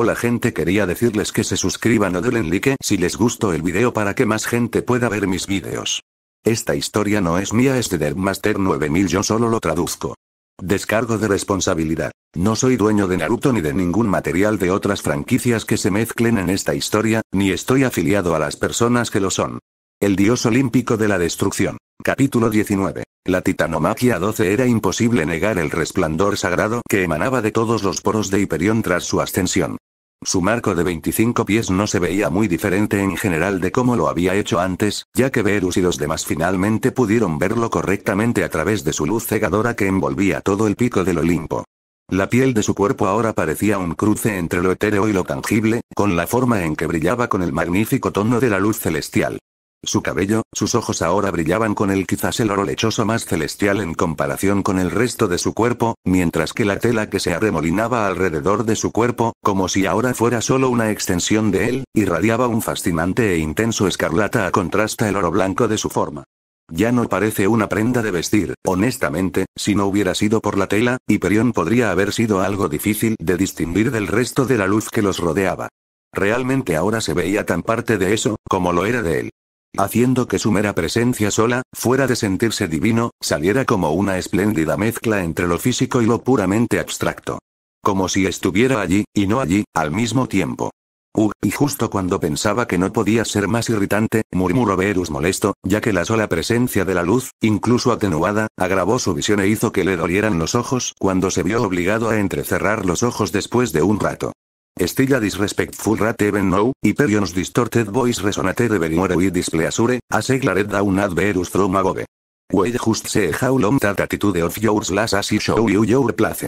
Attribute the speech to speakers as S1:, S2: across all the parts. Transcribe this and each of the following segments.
S1: Hola gente quería decirles que se suscriban o den like si les gustó el video para que más gente pueda ver mis videos. Esta historia no es mía es de Master 9000 yo solo lo traduzco. Descargo de responsabilidad. No soy dueño de Naruto ni de ningún material de otras franquicias que se mezclen en esta historia, ni estoy afiliado a las personas que lo son. El dios olímpico de la destrucción. Capítulo 19. La titanomaquia 12 era imposible negar el resplandor sagrado que emanaba de todos los poros de Hiperión tras su ascensión. Su marco de 25 pies no se veía muy diferente en general de cómo lo había hecho antes, ya que Verus y los demás finalmente pudieron verlo correctamente a través de su luz cegadora que envolvía todo el pico del Olimpo. La piel de su cuerpo ahora parecía un cruce entre lo etéreo y lo tangible, con la forma en que brillaba con el magnífico tono de la luz celestial. Su cabello, sus ojos ahora brillaban con el quizás el oro lechoso más celestial en comparación con el resto de su cuerpo, mientras que la tela que se arremolinaba alrededor de su cuerpo, como si ahora fuera solo una extensión de él, irradiaba un fascinante e intenso escarlata a contrasta el oro blanco de su forma. Ya no parece una prenda de vestir, honestamente, si no hubiera sido por la tela, Hiperión podría haber sido algo difícil de distinguir del resto de la luz que los rodeaba. Realmente ahora se veía tan parte de eso, como lo era de él haciendo que su mera presencia sola, fuera de sentirse divino, saliera como una espléndida mezcla entre lo físico y lo puramente abstracto. Como si estuviera allí, y no allí, al mismo tiempo. Uh, y justo cuando pensaba que no podía ser más irritante, murmuró Verus molesto, ya que la sola presencia de la luz, incluso atenuada, agravó su visión e hizo que le dolieran los ojos cuando se vio obligado a entrecerrar los ojos después de un rato. Estilla disrespectful rat even now, Hyperion's distorted voice resonated we with displeasure, as glared down at Verus from above. Wait just see how long that attitude of yours lasts as you show you your place.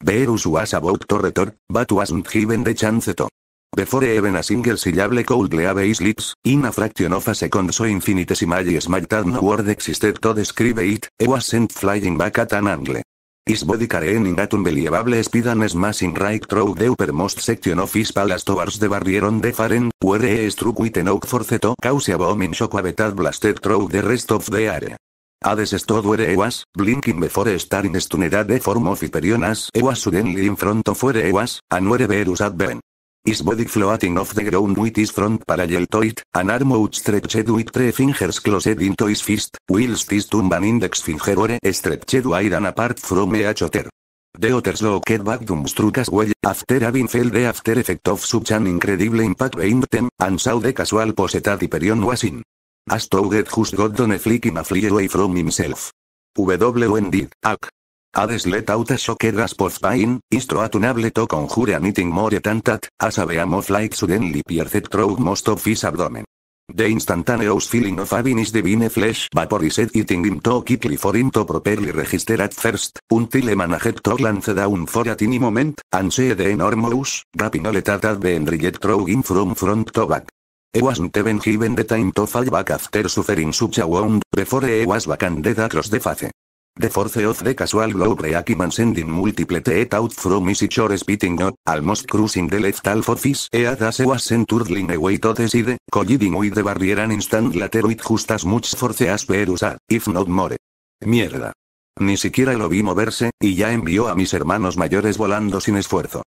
S1: Verus was about to retort, but wasn't given the chance to. Before even a single syllable could leave his lips, in a fraction of a second so infinitesimally small that no word existed to describe it, it was sent flying back at an angle. Is body in atum unbelievable speed and smashing right through the uppermost section of his palace towards the barrier on the far end, where he struck with an oak cause a bombing shock habitat blasted through the rest of the area. Hades stood where he was, blinking before starting in at the form of as he was suddenly in front of where was, and where Verus had been. Is body floating off the ground with his front parallel to it, an arm outstretched with three fingers closed into his fist, whilst his thumb and index finger were stretched wide and apart from each other. The others looked back dumbstruck as well, after having felt the after effect of such an incredible impact behind them, and saw the casual posetad period was in. to get just got done flicking a flee away from himself. W. Wendy, Hades let out a shocker gasp of pain, is to conjure meeting more tantat as a behemoth like suddenly pierced through most of his abdomen. The instantaneous feeling of having his divine flesh vaporized eating him to quickly for him to properly register at first, until he managed to glance down for a tiny moment, and see the enormous, rapinolet that the through him from front to back. He wasn't even given the time to fall back after suffering such a wound, before he was dead across the face. The force of the casual glow reaction sending multiple teeth out from his or spitting not, almost cruising the left for for e as e was to the colliding with the barrier an instant later with just as much force as Perusa, if not more. Mierda. Ni siquiera lo vi moverse, y ya envió a mis hermanos mayores volando sin esfuerzo.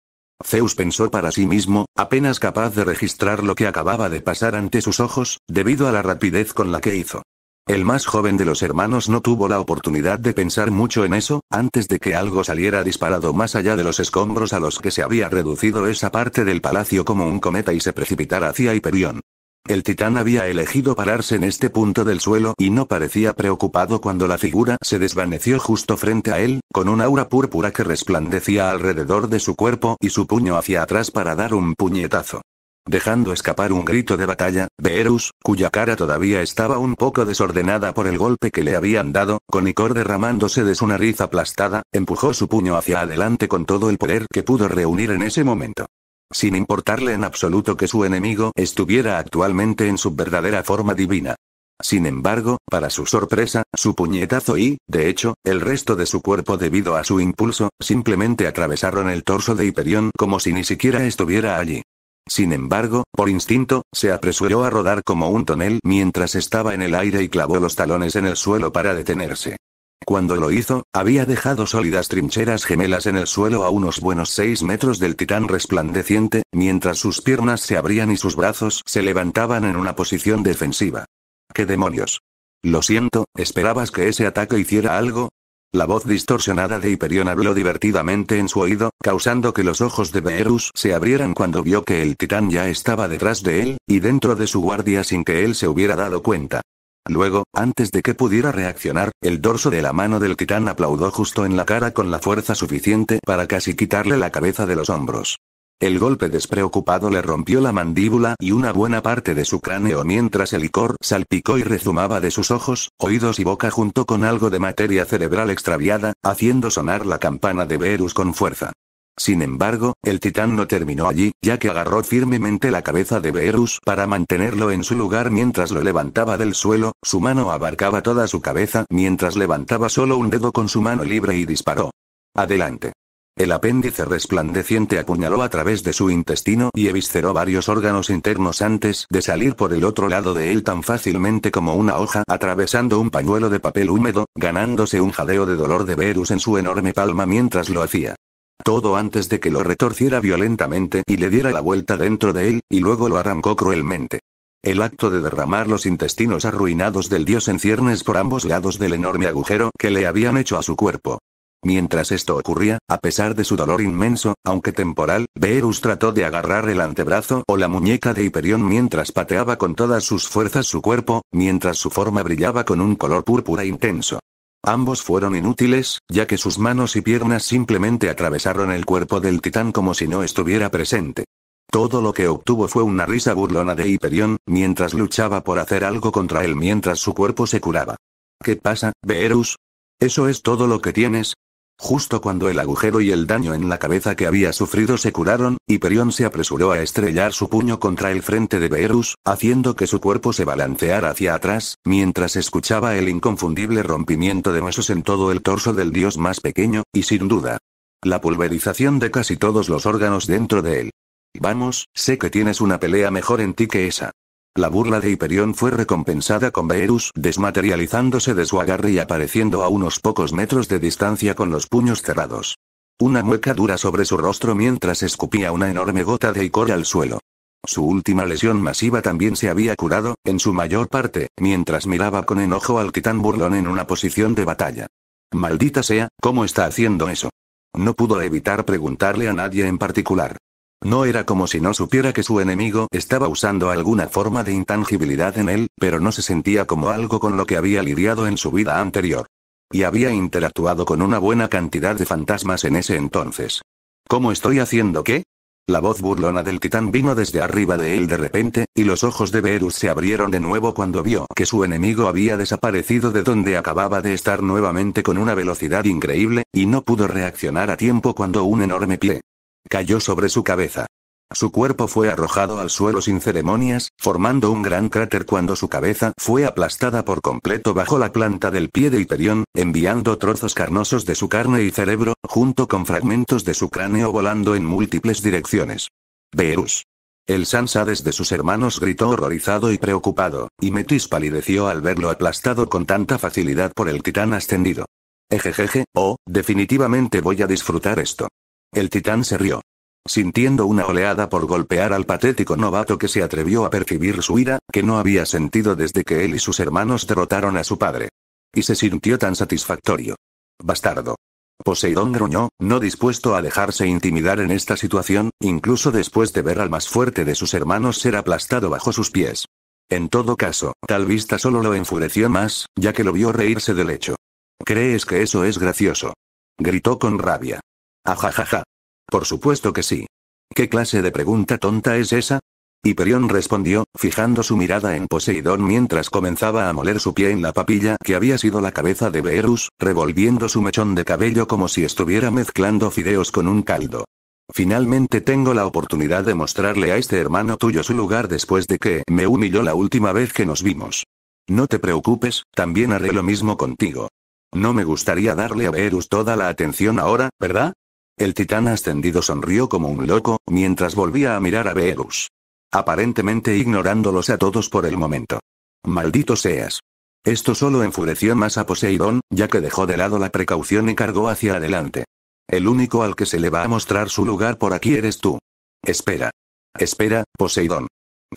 S1: Zeus pensó para sí mismo, apenas capaz de registrar lo que acababa de pasar ante sus ojos, debido a la rapidez con la que hizo. El más joven de los hermanos no tuvo la oportunidad de pensar mucho en eso, antes de que algo saliera disparado más allá de los escombros a los que se había reducido esa parte del palacio como un cometa y se precipitara hacia Hiperión. El titán había elegido pararse en este punto del suelo y no parecía preocupado cuando la figura se desvaneció justo frente a él, con un aura púrpura que resplandecía alrededor de su cuerpo y su puño hacia atrás para dar un puñetazo dejando escapar un grito de batalla, Beerus, cuya cara todavía estaba un poco desordenada por el golpe que le habían dado, con icor derramándose de su nariz aplastada, empujó su puño hacia adelante con todo el poder que pudo reunir en ese momento. Sin importarle en absoluto que su enemigo estuviera actualmente en su verdadera forma divina. Sin embargo, para su sorpresa, su puñetazo y, de hecho, el resto de su cuerpo debido a su impulso, simplemente atravesaron el torso de Hyperion como si ni siquiera estuviera allí. Sin embargo, por instinto, se apresuró a rodar como un tonel mientras estaba en el aire y clavó los talones en el suelo para detenerse. Cuando lo hizo, había dejado sólidas trincheras gemelas en el suelo a unos buenos seis metros del titán resplandeciente, mientras sus piernas se abrían y sus brazos se levantaban en una posición defensiva. ¡Qué demonios! Lo siento, ¿esperabas que ese ataque hiciera algo? La voz distorsionada de Hiperión habló divertidamente en su oído, causando que los ojos de Beerus se abrieran cuando vio que el titán ya estaba detrás de él, y dentro de su guardia sin que él se hubiera dado cuenta. Luego, antes de que pudiera reaccionar, el dorso de la mano del titán aplaudó justo en la cara con la fuerza suficiente para casi quitarle la cabeza de los hombros. El golpe despreocupado le rompió la mandíbula y una buena parte de su cráneo mientras el licor salpicó y rezumaba de sus ojos, oídos y boca junto con algo de materia cerebral extraviada, haciendo sonar la campana de Verus con fuerza. Sin embargo, el titán no terminó allí, ya que agarró firmemente la cabeza de Verus para mantenerlo en su lugar mientras lo levantaba del suelo, su mano abarcaba toda su cabeza mientras levantaba solo un dedo con su mano libre y disparó. Adelante. El apéndice resplandeciente apuñaló a través de su intestino y evisceró varios órganos internos antes de salir por el otro lado de él tan fácilmente como una hoja atravesando un pañuelo de papel húmedo, ganándose un jadeo de dolor de Verus en su enorme palma mientras lo hacía. Todo antes de que lo retorciera violentamente y le diera la vuelta dentro de él, y luego lo arrancó cruelmente. El acto de derramar los intestinos arruinados del dios en ciernes por ambos lados del enorme agujero que le habían hecho a su cuerpo, Mientras esto ocurría, a pesar de su dolor inmenso, aunque temporal, Beerus trató de agarrar el antebrazo o la muñeca de Hyperion mientras pateaba con todas sus fuerzas su cuerpo, mientras su forma brillaba con un color púrpura intenso. Ambos fueron inútiles, ya que sus manos y piernas simplemente atravesaron el cuerpo del titán como si no estuviera presente. Todo lo que obtuvo fue una risa burlona de Hyperion mientras luchaba por hacer algo contra él mientras su cuerpo se curaba. ¿Qué pasa, Beerus? ¿Eso es todo lo que tienes? Justo cuando el agujero y el daño en la cabeza que había sufrido se curaron, Hiperión se apresuró a estrellar su puño contra el frente de Beerus, haciendo que su cuerpo se balanceara hacia atrás, mientras escuchaba el inconfundible rompimiento de huesos en todo el torso del dios más pequeño, y sin duda. La pulverización de casi todos los órganos dentro de él. Vamos, sé que tienes una pelea mejor en ti que esa. La burla de Hiperión fue recompensada con Beerus desmaterializándose de su agarre y apareciendo a unos pocos metros de distancia con los puños cerrados. Una mueca dura sobre su rostro mientras escupía una enorme gota de icor al suelo. Su última lesión masiva también se había curado, en su mayor parte, mientras miraba con enojo al titán burlón en una posición de batalla. Maldita sea, ¿cómo está haciendo eso? No pudo evitar preguntarle a nadie en particular. No era como si no supiera que su enemigo estaba usando alguna forma de intangibilidad en él, pero no se sentía como algo con lo que había lidiado en su vida anterior. Y había interactuado con una buena cantidad de fantasmas en ese entonces. ¿Cómo estoy haciendo qué? La voz burlona del titán vino desde arriba de él de repente, y los ojos de Verus se abrieron de nuevo cuando vio que su enemigo había desaparecido de donde acababa de estar nuevamente con una velocidad increíble, y no pudo reaccionar a tiempo cuando un enorme pie Cayó sobre su cabeza. Su cuerpo fue arrojado al suelo sin ceremonias, formando un gran cráter cuando su cabeza fue aplastada por completo bajo la planta del pie de hiperión enviando trozos carnosos de su carne y cerebro, junto con fragmentos de su cráneo volando en múltiples direcciones. Beerus. El sansa desde sus hermanos gritó horrorizado y preocupado, y Metis palideció al verlo aplastado con tanta facilidad por el titán ascendido. Ejejeje, oh, definitivamente voy a disfrutar esto. El titán se rió. Sintiendo una oleada por golpear al patético novato que se atrevió a percibir su ira, que no había sentido desde que él y sus hermanos derrotaron a su padre. Y se sintió tan satisfactorio. Bastardo. Poseidón gruñó, no dispuesto a dejarse intimidar en esta situación, incluso después de ver al más fuerte de sus hermanos ser aplastado bajo sus pies. En todo caso, tal vista solo lo enfureció más, ya que lo vio reírse del hecho. ¿Crees que eso es gracioso? Gritó con rabia. Ajajaja. Por supuesto que sí. ¿Qué clase de pregunta tonta es esa? Hiperión respondió, fijando su mirada en Poseidón mientras comenzaba a moler su pie en la papilla que había sido la cabeza de Beerus, revolviendo su mechón de cabello como si estuviera mezclando fideos con un caldo. Finalmente tengo la oportunidad de mostrarle a este hermano tuyo su lugar después de que me humilló la última vez que nos vimos. No te preocupes, también haré lo mismo contigo. No me gustaría darle a Verus toda la atención ahora, ¿verdad? El titán ascendido sonrió como un loco, mientras volvía a mirar a Beerus. Aparentemente ignorándolos a todos por el momento. Maldito seas. Esto solo enfureció más a Poseidón, ya que dejó de lado la precaución y cargó hacia adelante. El único al que se le va a mostrar su lugar por aquí eres tú. Espera. Espera, Poseidón.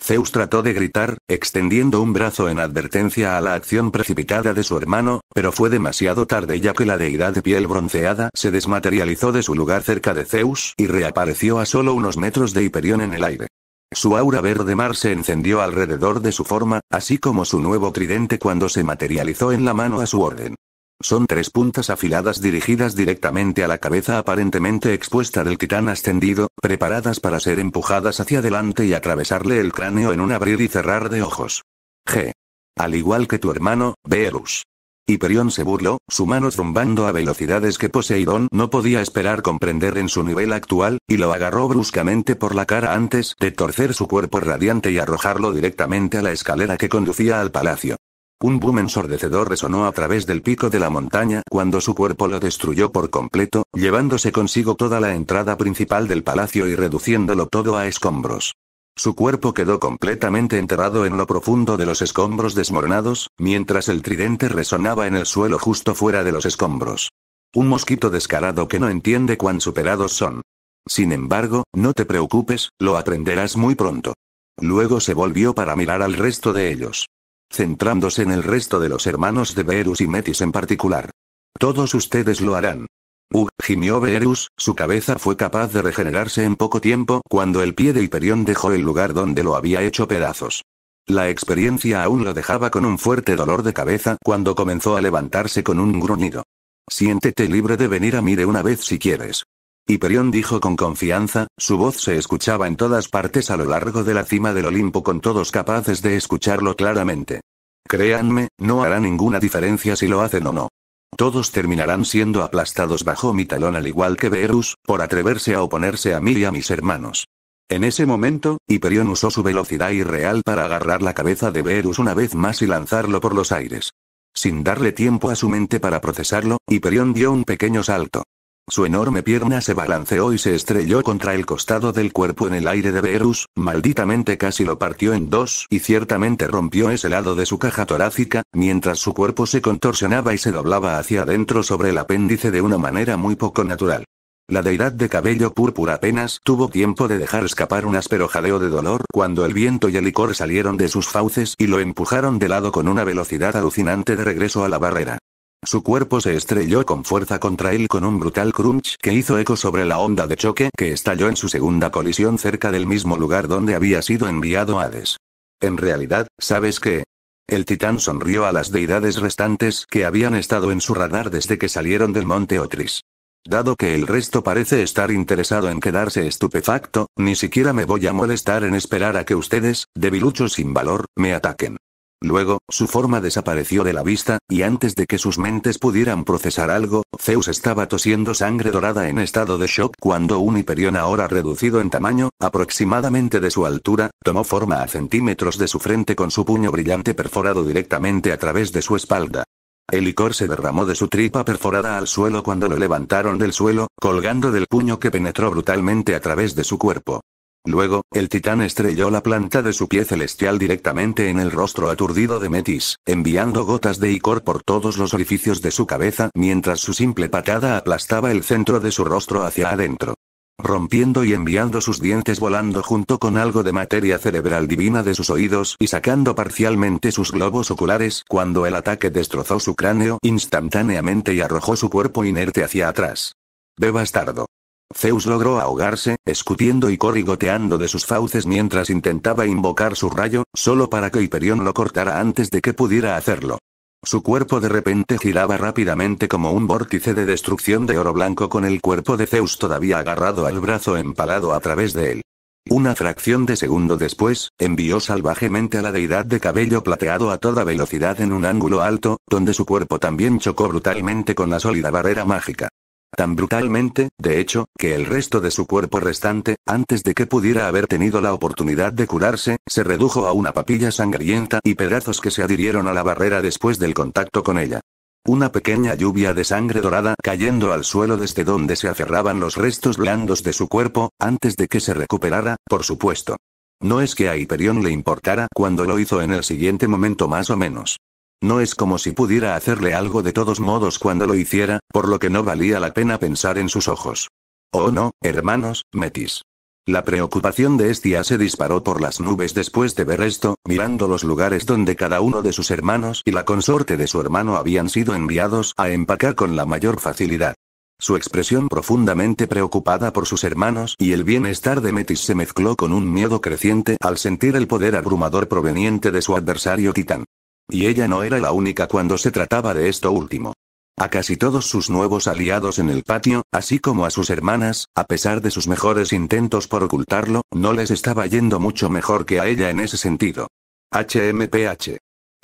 S1: Zeus trató de gritar, extendiendo un brazo en advertencia a la acción precipitada de su hermano, pero fue demasiado tarde ya que la deidad de piel bronceada se desmaterializó de su lugar cerca de Zeus y reapareció a solo unos metros de Hiperión en el aire. Su aura verde mar se encendió alrededor de su forma, así como su nuevo tridente cuando se materializó en la mano a su orden. Son tres puntas afiladas dirigidas directamente a la cabeza aparentemente expuesta del titán ascendido, preparadas para ser empujadas hacia adelante y atravesarle el cráneo en un abrir y cerrar de ojos. G. Al igual que tu hermano, Beerus. Hiperión se burló, su mano zumbando a velocidades que Poseidón no podía esperar comprender en su nivel actual, y lo agarró bruscamente por la cara antes de torcer su cuerpo radiante y arrojarlo directamente a la escalera que conducía al palacio. Un boom ensordecedor resonó a través del pico de la montaña cuando su cuerpo lo destruyó por completo, llevándose consigo toda la entrada principal del palacio y reduciéndolo todo a escombros. Su cuerpo quedó completamente enterrado en lo profundo de los escombros desmoronados, mientras el tridente resonaba en el suelo justo fuera de los escombros. Un mosquito descarado que no entiende cuán superados son. Sin embargo, no te preocupes, lo aprenderás muy pronto. Luego se volvió para mirar al resto de ellos centrándose en el resto de los hermanos de Verus y Metis en particular. Todos ustedes lo harán. Ugh, gimió Verus, su cabeza fue capaz de regenerarse en poco tiempo cuando el pie de Hiperión dejó el lugar donde lo había hecho pedazos. La experiencia aún lo dejaba con un fuerte dolor de cabeza cuando comenzó a levantarse con un gruñido. Siéntete libre de venir a de una vez si quieres. Hiperión dijo con confianza, su voz se escuchaba en todas partes a lo largo de la cima del Olimpo con todos capaces de escucharlo claramente. Créanme, no hará ninguna diferencia si lo hacen o no. Todos terminarán siendo aplastados bajo mi talón al igual que Verus, por atreverse a oponerse a mí y a mis hermanos. En ese momento, Hiperión usó su velocidad irreal para agarrar la cabeza de Verus una vez más y lanzarlo por los aires. Sin darle tiempo a su mente para procesarlo, Hiperión dio un pequeño salto. Su enorme pierna se balanceó y se estrelló contra el costado del cuerpo en el aire de Verus. malditamente casi lo partió en dos y ciertamente rompió ese lado de su caja torácica, mientras su cuerpo se contorsionaba y se doblaba hacia adentro sobre el apéndice de una manera muy poco natural. La deidad de cabello púrpura apenas tuvo tiempo de dejar escapar un áspero jadeo de dolor cuando el viento y el licor salieron de sus fauces y lo empujaron de lado con una velocidad alucinante de regreso a la barrera. Su cuerpo se estrelló con fuerza contra él con un brutal crunch que hizo eco sobre la onda de choque que estalló en su segunda colisión cerca del mismo lugar donde había sido enviado Hades. En realidad, ¿sabes qué? El titán sonrió a las deidades restantes que habían estado en su radar desde que salieron del monte Otris. Dado que el resto parece estar interesado en quedarse estupefacto, ni siquiera me voy a molestar en esperar a que ustedes, debiluchos sin valor, me ataquen. Luego, su forma desapareció de la vista, y antes de que sus mentes pudieran procesar algo, Zeus estaba tosiendo sangre dorada en estado de shock cuando un hiperión ahora reducido en tamaño, aproximadamente de su altura, tomó forma a centímetros de su frente con su puño brillante perforado directamente a través de su espalda. El licor se derramó de su tripa perforada al suelo cuando lo levantaron del suelo, colgando del puño que penetró brutalmente a través de su cuerpo. Luego, el titán estrelló la planta de su pie celestial directamente en el rostro aturdido de Metis, enviando gotas de icor por todos los orificios de su cabeza mientras su simple patada aplastaba el centro de su rostro hacia adentro. Rompiendo y enviando sus dientes volando junto con algo de materia cerebral divina de sus oídos y sacando parcialmente sus globos oculares cuando el ataque destrozó su cráneo instantáneamente y arrojó su cuerpo inerte hacia atrás. ¡De bastardo. Zeus logró ahogarse, escutiendo y corrigoteando de sus fauces mientras intentaba invocar su rayo, solo para que Hiperión lo cortara antes de que pudiera hacerlo. Su cuerpo de repente giraba rápidamente como un vórtice de destrucción de oro blanco con el cuerpo de Zeus todavía agarrado al brazo empalado a través de él. Una fracción de segundo después, envió salvajemente a la deidad de cabello plateado a toda velocidad en un ángulo alto, donde su cuerpo también chocó brutalmente con la sólida barrera mágica tan brutalmente, de hecho, que el resto de su cuerpo restante, antes de que pudiera haber tenido la oportunidad de curarse, se redujo a una papilla sangrienta y pedazos que se adhirieron a la barrera después del contacto con ella. Una pequeña lluvia de sangre dorada cayendo al suelo desde donde se aferraban los restos blandos de su cuerpo, antes de que se recuperara, por supuesto. No es que a Hyperion le importara cuando lo hizo en el siguiente momento más o menos. No es como si pudiera hacerle algo de todos modos cuando lo hiciera, por lo que no valía la pena pensar en sus ojos. Oh no, hermanos, Metis. La preocupación de Estia se disparó por las nubes después de ver esto, mirando los lugares donde cada uno de sus hermanos y la consorte de su hermano habían sido enviados a empacar con la mayor facilidad. Su expresión profundamente preocupada por sus hermanos y el bienestar de Metis se mezcló con un miedo creciente al sentir el poder abrumador proveniente de su adversario Titán. Y ella no era la única cuando se trataba de esto último. A casi todos sus nuevos aliados en el patio, así como a sus hermanas, a pesar de sus mejores intentos por ocultarlo, no les estaba yendo mucho mejor que a ella en ese sentido. HMPH.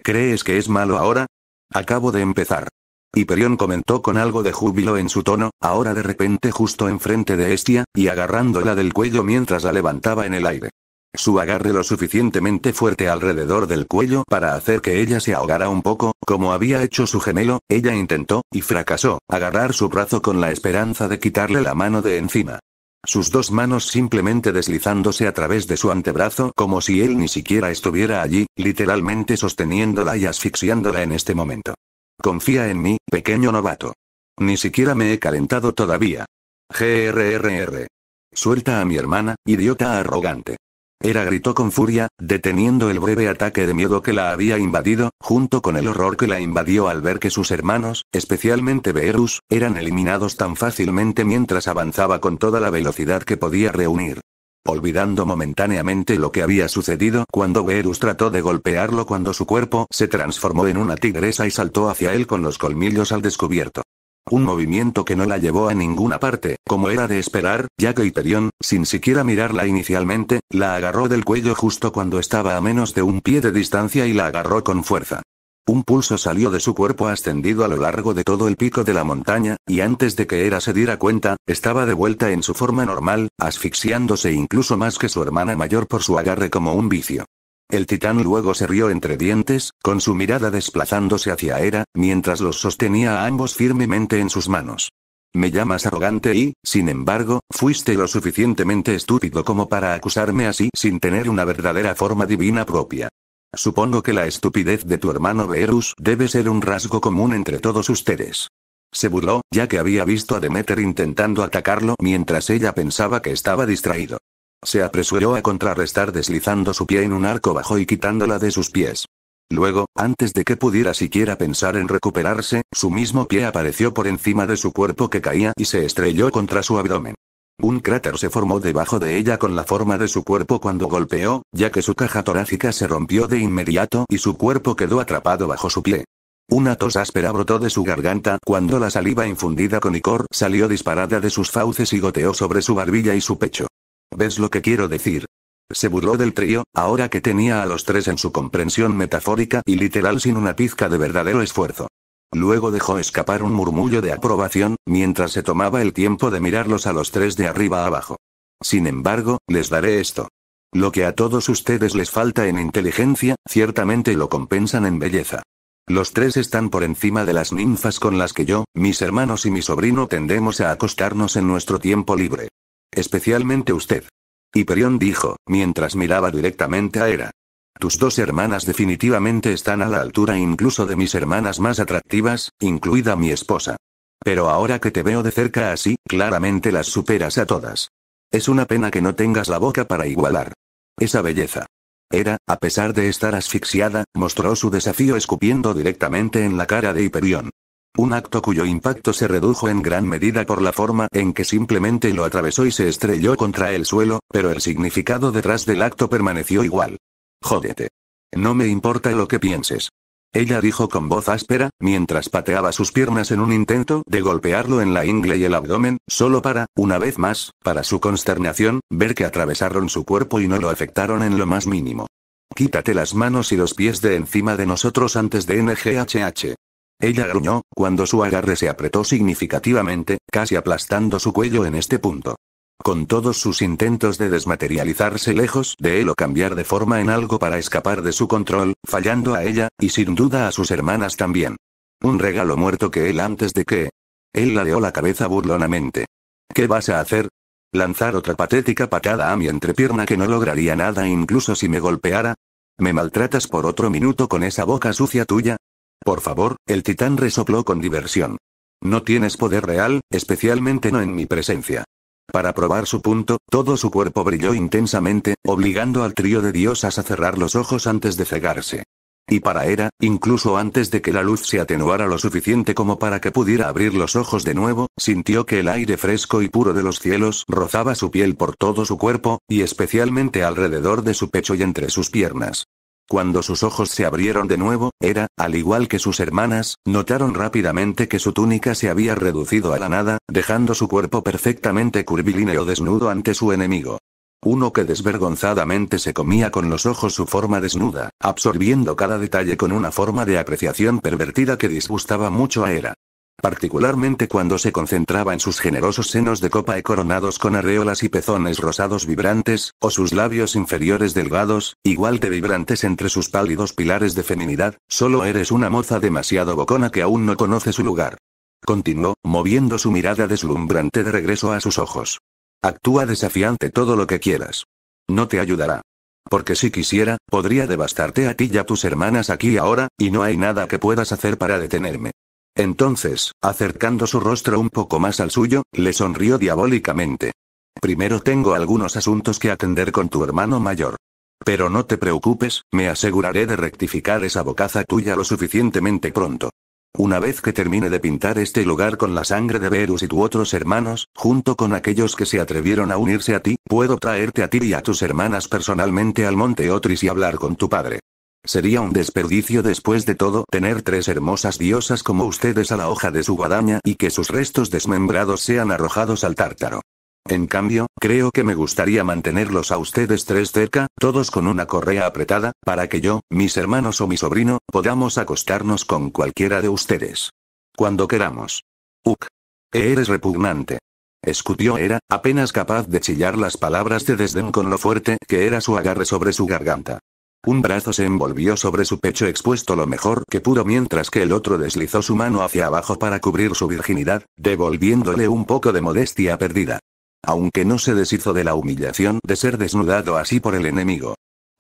S1: ¿Crees que es malo ahora? Acabo de empezar. Hiperión comentó con algo de júbilo en su tono, ahora de repente justo enfrente de Estia, y agarrándola del cuello mientras la levantaba en el aire. Su agarre lo suficientemente fuerte alrededor del cuello para hacer que ella se ahogara un poco, como había hecho su gemelo, ella intentó, y fracasó, agarrar su brazo con la esperanza de quitarle la mano de encima. Sus dos manos simplemente deslizándose a través de su antebrazo como si él ni siquiera estuviera allí, literalmente sosteniéndola y asfixiándola en este momento. Confía en mí, pequeño novato. Ni siquiera me he calentado todavía. GRRR. Suelta a mi hermana, idiota arrogante. Era gritó con furia, deteniendo el breve ataque de miedo que la había invadido, junto con el horror que la invadió al ver que sus hermanos, especialmente Beerus, eran eliminados tan fácilmente mientras avanzaba con toda la velocidad que podía reunir. Olvidando momentáneamente lo que había sucedido cuando Beerus trató de golpearlo cuando su cuerpo se transformó en una tigresa y saltó hacia él con los colmillos al descubierto. Un movimiento que no la llevó a ninguna parte, como era de esperar, ya que Hyperion, sin siquiera mirarla inicialmente, la agarró del cuello justo cuando estaba a menos de un pie de distancia y la agarró con fuerza. Un pulso salió de su cuerpo ascendido a lo largo de todo el pico de la montaña, y antes de que era se diera cuenta, estaba de vuelta en su forma normal, asfixiándose incluso más que su hermana mayor por su agarre como un vicio. El titán luego se rió entre dientes, con su mirada desplazándose hacia Hera, mientras los sostenía a ambos firmemente en sus manos. Me llamas arrogante y, sin embargo, fuiste lo suficientemente estúpido como para acusarme así sin tener una verdadera forma divina propia. Supongo que la estupidez de tu hermano Verus debe ser un rasgo común entre todos ustedes. Se burló, ya que había visto a Demeter intentando atacarlo mientras ella pensaba que estaba distraído. Se apresuró a contrarrestar deslizando su pie en un arco bajo y quitándola de sus pies. Luego, antes de que pudiera siquiera pensar en recuperarse, su mismo pie apareció por encima de su cuerpo que caía y se estrelló contra su abdomen. Un cráter se formó debajo de ella con la forma de su cuerpo cuando golpeó, ya que su caja torácica se rompió de inmediato y su cuerpo quedó atrapado bajo su pie. Una tos áspera brotó de su garganta cuando la saliva infundida con icor salió disparada de sus fauces y goteó sobre su barbilla y su pecho. ¿Ves lo que quiero decir? Se burló del trío, ahora que tenía a los tres en su comprensión metafórica y literal sin una pizca de verdadero esfuerzo. Luego dejó escapar un murmullo de aprobación, mientras se tomaba el tiempo de mirarlos a los tres de arriba a abajo. Sin embargo, les daré esto. Lo que a todos ustedes les falta en inteligencia, ciertamente lo compensan en belleza. Los tres están por encima de las ninfas con las que yo, mis hermanos y mi sobrino tendemos a acostarnos en nuestro tiempo libre. Especialmente usted. Hiperion dijo, mientras miraba directamente a Era. Tus dos hermanas definitivamente están a la altura incluso de mis hermanas más atractivas, incluida mi esposa. Pero ahora que te veo de cerca así, claramente las superas a todas. Es una pena que no tengas la boca para igualar. Esa belleza. Era, a pesar de estar asfixiada, mostró su desafío escupiendo directamente en la cara de Hiperión. Un acto cuyo impacto se redujo en gran medida por la forma en que simplemente lo atravesó y se estrelló contra el suelo, pero el significado detrás del acto permaneció igual. Jódete. No me importa lo que pienses. Ella dijo con voz áspera, mientras pateaba sus piernas en un intento de golpearlo en la ingle y el abdomen, solo para, una vez más, para su consternación, ver que atravesaron su cuerpo y no lo afectaron en lo más mínimo. Quítate las manos y los pies de encima de nosotros antes de NGHH. Ella gruñó, cuando su agarre se apretó significativamente, casi aplastando su cuello en este punto. Con todos sus intentos de desmaterializarse lejos de él o cambiar de forma en algo para escapar de su control, fallando a ella, y sin duda a sus hermanas también. Un regalo muerto que él antes de que... Él ladeó la cabeza burlonamente. ¿Qué vas a hacer? ¿Lanzar otra patética patada a mi entrepierna que no lograría nada incluso si me golpeara? ¿Me maltratas por otro minuto con esa boca sucia tuya? Por favor, el titán resopló con diversión. No tienes poder real, especialmente no en mi presencia. Para probar su punto, todo su cuerpo brilló intensamente, obligando al trío de diosas a cerrar los ojos antes de cegarse. Y para Era, incluso antes de que la luz se atenuara lo suficiente como para que pudiera abrir los ojos de nuevo, sintió que el aire fresco y puro de los cielos rozaba su piel por todo su cuerpo, y especialmente alrededor de su pecho y entre sus piernas. Cuando sus ojos se abrieron de nuevo, era, al igual que sus hermanas, notaron rápidamente que su túnica se había reducido a la nada, dejando su cuerpo perfectamente curvilíneo desnudo ante su enemigo. Uno que desvergonzadamente se comía con los ojos su forma desnuda, absorbiendo cada detalle con una forma de apreciación pervertida que disgustaba mucho a Era particularmente cuando se concentraba en sus generosos senos de copa y coronados con areolas y pezones rosados vibrantes, o sus labios inferiores delgados, igual de vibrantes entre sus pálidos pilares de feminidad, solo eres una moza demasiado bocona que aún no conoce su lugar. Continuó, moviendo su mirada deslumbrante de regreso a sus ojos. Actúa desafiante todo lo que quieras. No te ayudará. Porque si quisiera, podría devastarte a ti y a tus hermanas aquí ahora, y no hay nada que puedas hacer para detenerme. Entonces, acercando su rostro un poco más al suyo, le sonrió diabólicamente. Primero tengo algunos asuntos que atender con tu hermano mayor. Pero no te preocupes, me aseguraré de rectificar esa bocaza tuya lo suficientemente pronto. Una vez que termine de pintar este lugar con la sangre de Verus y tu otros hermanos, junto con aquellos que se atrevieron a unirse a ti, puedo traerte a ti y a tus hermanas personalmente al monte Otris y hablar con tu padre. Sería un desperdicio después de todo tener tres hermosas diosas como ustedes a la hoja de su guadaña y que sus restos desmembrados sean arrojados al tártaro. En cambio, creo que me gustaría mantenerlos a ustedes tres cerca, todos con una correa apretada, para que yo, mis hermanos o mi sobrino, podamos acostarnos con cualquiera de ustedes. Cuando queramos. Uc. Eres repugnante. Escutió era, apenas capaz de chillar las palabras de desdén con lo fuerte que era su agarre sobre su garganta. Un brazo se envolvió sobre su pecho expuesto lo mejor que pudo mientras que el otro deslizó su mano hacia abajo para cubrir su virginidad, devolviéndole un poco de modestia perdida. Aunque no se deshizo de la humillación de ser desnudado así por el enemigo.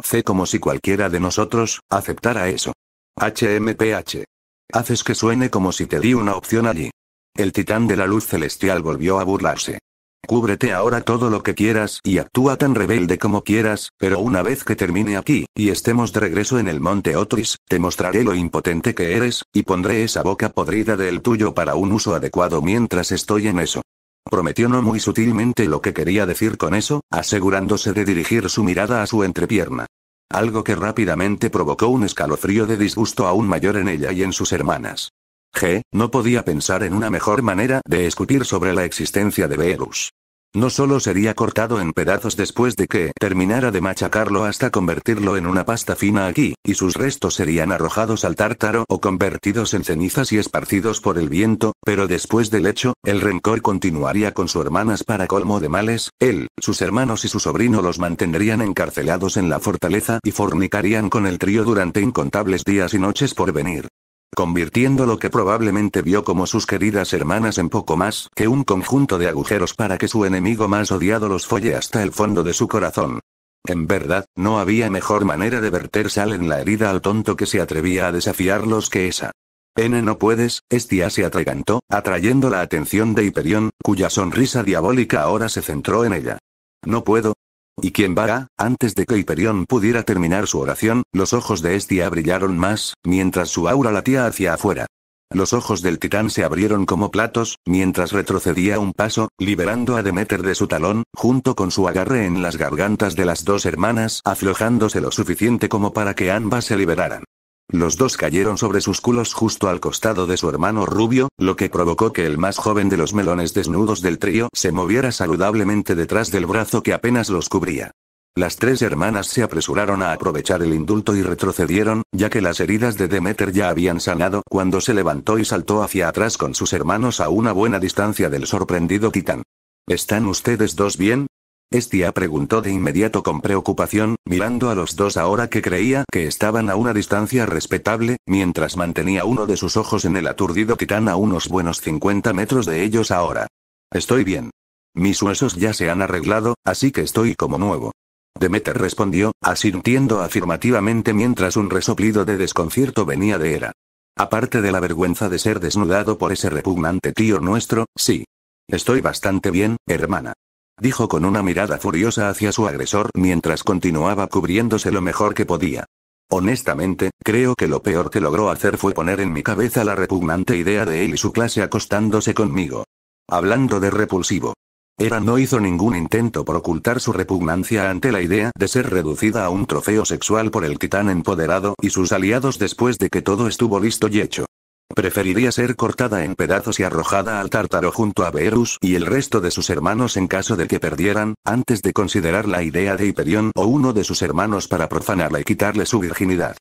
S1: C como si cualquiera de nosotros, aceptara eso. HMPH. Haces que suene como si te di una opción allí. El titán de la luz celestial volvió a burlarse. Cúbrete ahora todo lo que quieras y actúa tan rebelde como quieras, pero una vez que termine aquí, y estemos de regreso en el monte Otris, te mostraré lo impotente que eres, y pondré esa boca podrida del tuyo para un uso adecuado mientras estoy en eso. Prometió no muy sutilmente lo que quería decir con eso, asegurándose de dirigir su mirada a su entrepierna. Algo que rápidamente provocó un escalofrío de disgusto aún mayor en ella y en sus hermanas. G, no podía pensar en una mejor manera de escupir sobre la existencia de Beerus. No solo sería cortado en pedazos después de que terminara de machacarlo hasta convertirlo en una pasta fina aquí, y sus restos serían arrojados al tártaro o convertidos en cenizas y esparcidos por el viento, pero después del hecho, el rencor continuaría con sus hermanas para colmo de males, él, sus hermanos y su sobrino los mantendrían encarcelados en la fortaleza y fornicarían con el trío durante incontables días y noches por venir convirtiendo lo que probablemente vio como sus queridas hermanas en poco más que un conjunto de agujeros para que su enemigo más odiado los folle hasta el fondo de su corazón. En verdad, no había mejor manera de verter sal en la herida al tonto que se atrevía a desafiarlos que esa. N no puedes, Estia se atragantó, atrayendo la atención de Hiperión, cuya sonrisa diabólica ahora se centró en ella. No puedo, y quien vaga, antes de que Hiperión pudiera terminar su oración, los ojos de Estia brillaron más, mientras su aura latía hacia afuera. Los ojos del titán se abrieron como platos, mientras retrocedía un paso, liberando a Demeter de su talón, junto con su agarre en las gargantas de las dos hermanas, aflojándose lo suficiente como para que ambas se liberaran. Los dos cayeron sobre sus culos justo al costado de su hermano rubio, lo que provocó que el más joven de los melones desnudos del trío se moviera saludablemente detrás del brazo que apenas los cubría. Las tres hermanas se apresuraron a aprovechar el indulto y retrocedieron, ya que las heridas de Demeter ya habían sanado cuando se levantó y saltó hacia atrás con sus hermanos a una buena distancia del sorprendido titán. ¿Están ustedes dos bien? Estia preguntó de inmediato con preocupación, mirando a los dos ahora que creía que estaban a una distancia respetable, mientras mantenía uno de sus ojos en el aturdido titán a unos buenos 50 metros de ellos ahora. Estoy bien. Mis huesos ya se han arreglado, así que estoy como nuevo. Demeter respondió, asintiendo afirmativamente mientras un resoplido de desconcierto venía de Era. Aparte de la vergüenza de ser desnudado por ese repugnante tío nuestro, sí. Estoy bastante bien, hermana dijo con una mirada furiosa hacia su agresor mientras continuaba cubriéndose lo mejor que podía. Honestamente, creo que lo peor que logró hacer fue poner en mi cabeza la repugnante idea de él y su clase acostándose conmigo. Hablando de repulsivo. Era no hizo ningún intento por ocultar su repugnancia ante la idea de ser reducida a un trofeo sexual por el titán empoderado y sus aliados después de que todo estuvo listo y hecho. Preferiría ser cortada en pedazos y arrojada al tártaro junto a Beerus y el resto de sus hermanos en caso de que perdieran, antes de considerar la idea de Hiperión o uno de sus hermanos para profanarla y quitarle su virginidad.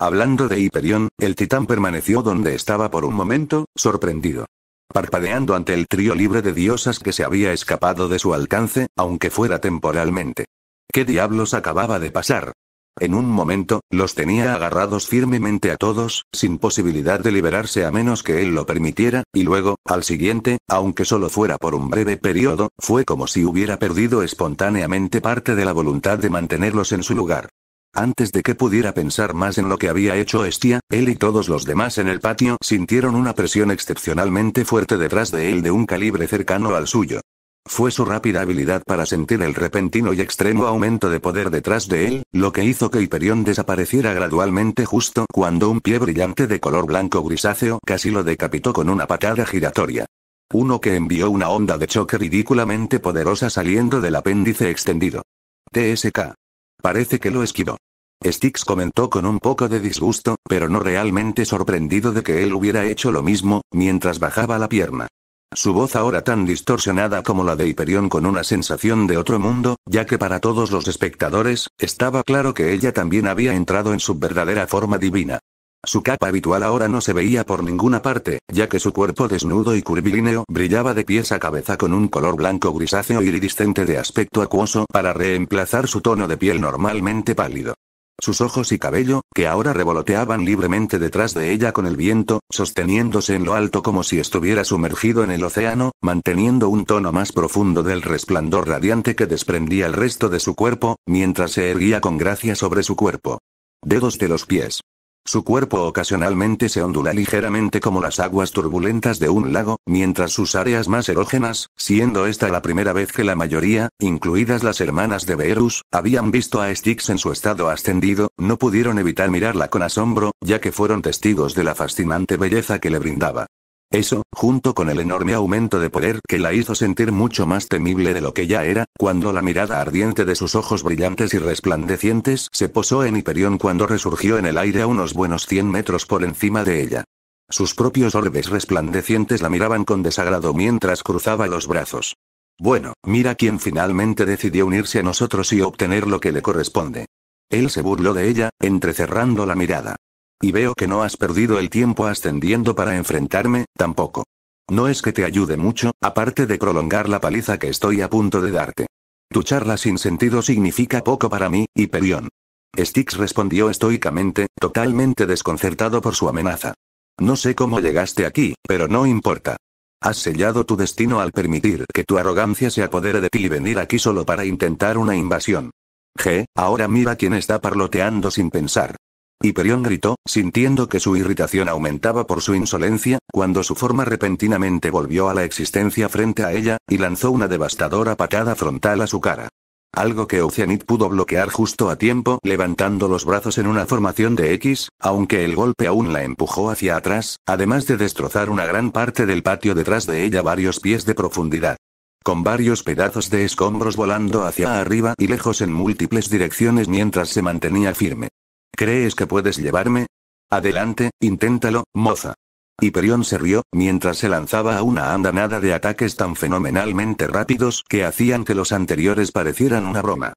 S1: Hablando de Hiperión, el titán permaneció donde estaba por un momento, sorprendido. Parpadeando ante el trío libre de diosas que se había escapado de su alcance, aunque fuera temporalmente. ¿Qué diablos acababa de pasar? En un momento, los tenía agarrados firmemente a todos, sin posibilidad de liberarse a menos que él lo permitiera, y luego, al siguiente, aunque solo fuera por un breve periodo, fue como si hubiera perdido espontáneamente parte de la voluntad de mantenerlos en su lugar. Antes de que pudiera pensar más en lo que había hecho Estia, él y todos los demás en el patio sintieron una presión excepcionalmente fuerte detrás de él de un calibre cercano al suyo. Fue su rápida habilidad para sentir el repentino y extremo aumento de poder detrás de él, lo que hizo que Hyperion desapareciera gradualmente justo cuando un pie brillante de color blanco grisáceo casi lo decapitó con una patada giratoria. Uno que envió una onda de choque ridículamente poderosa saliendo del apéndice extendido. TSK. Parece que lo esquivó. Styx comentó con un poco de disgusto, pero no realmente sorprendido de que él hubiera hecho lo mismo, mientras bajaba la pierna. Su voz ahora tan distorsionada como la de Hiperión con una sensación de otro mundo, ya que para todos los espectadores, estaba claro que ella también había entrado en su verdadera forma divina. Su capa habitual ahora no se veía por ninguna parte, ya que su cuerpo desnudo y curvilíneo brillaba de pies a cabeza con un color blanco grisáceo iridiscente de aspecto acuoso para reemplazar su tono de piel normalmente pálido. Sus ojos y cabello, que ahora revoloteaban libremente detrás de ella con el viento, sosteniéndose en lo alto como si estuviera sumergido en el océano, manteniendo un tono más profundo del resplandor radiante que desprendía el resto de su cuerpo, mientras se erguía con gracia sobre su cuerpo. Dedos de los pies. Su cuerpo ocasionalmente se ondula ligeramente como las aguas turbulentas de un lago, mientras sus áreas más erógenas, siendo esta la primera vez que la mayoría, incluidas las hermanas de Beerus, habían visto a Styx en su estado ascendido, no pudieron evitar mirarla con asombro, ya que fueron testigos de la fascinante belleza que le brindaba. Eso, junto con el enorme aumento de poder que la hizo sentir mucho más temible de lo que ya era, cuando la mirada ardiente de sus ojos brillantes y resplandecientes se posó en Hiperión cuando resurgió en el aire a unos buenos 100 metros por encima de ella. Sus propios orbes resplandecientes la miraban con desagrado mientras cruzaba los brazos. Bueno, mira quién finalmente decidió unirse a nosotros y obtener lo que le corresponde. Él se burló de ella, entrecerrando la mirada. Y veo que no has perdido el tiempo ascendiendo para enfrentarme, tampoco. No es que te ayude mucho, aparte de prolongar la paliza que estoy a punto de darte. Tu charla sin sentido significa poco para mí, Hiperión. Styx respondió estoicamente, totalmente desconcertado por su amenaza. No sé cómo llegaste aquí, pero no importa. Has sellado tu destino al permitir que tu arrogancia se apodere de ti y venir aquí solo para intentar una invasión. G, ahora mira quién está parloteando sin pensar. Perion gritó, sintiendo que su irritación aumentaba por su insolencia, cuando su forma repentinamente volvió a la existencia frente a ella, y lanzó una devastadora patada frontal a su cara. Algo que Oceanid pudo bloquear justo a tiempo, levantando los brazos en una formación de X, aunque el golpe aún la empujó hacia atrás, además de destrozar una gran parte del patio detrás de ella varios pies de profundidad con varios pedazos de escombros volando hacia arriba y lejos en múltiples direcciones mientras se mantenía firme. ¿Crees que puedes llevarme? Adelante, inténtalo, moza. Hiperión se rió, mientras se lanzaba a una andanada de ataques tan fenomenalmente rápidos que hacían que los anteriores parecieran una broma.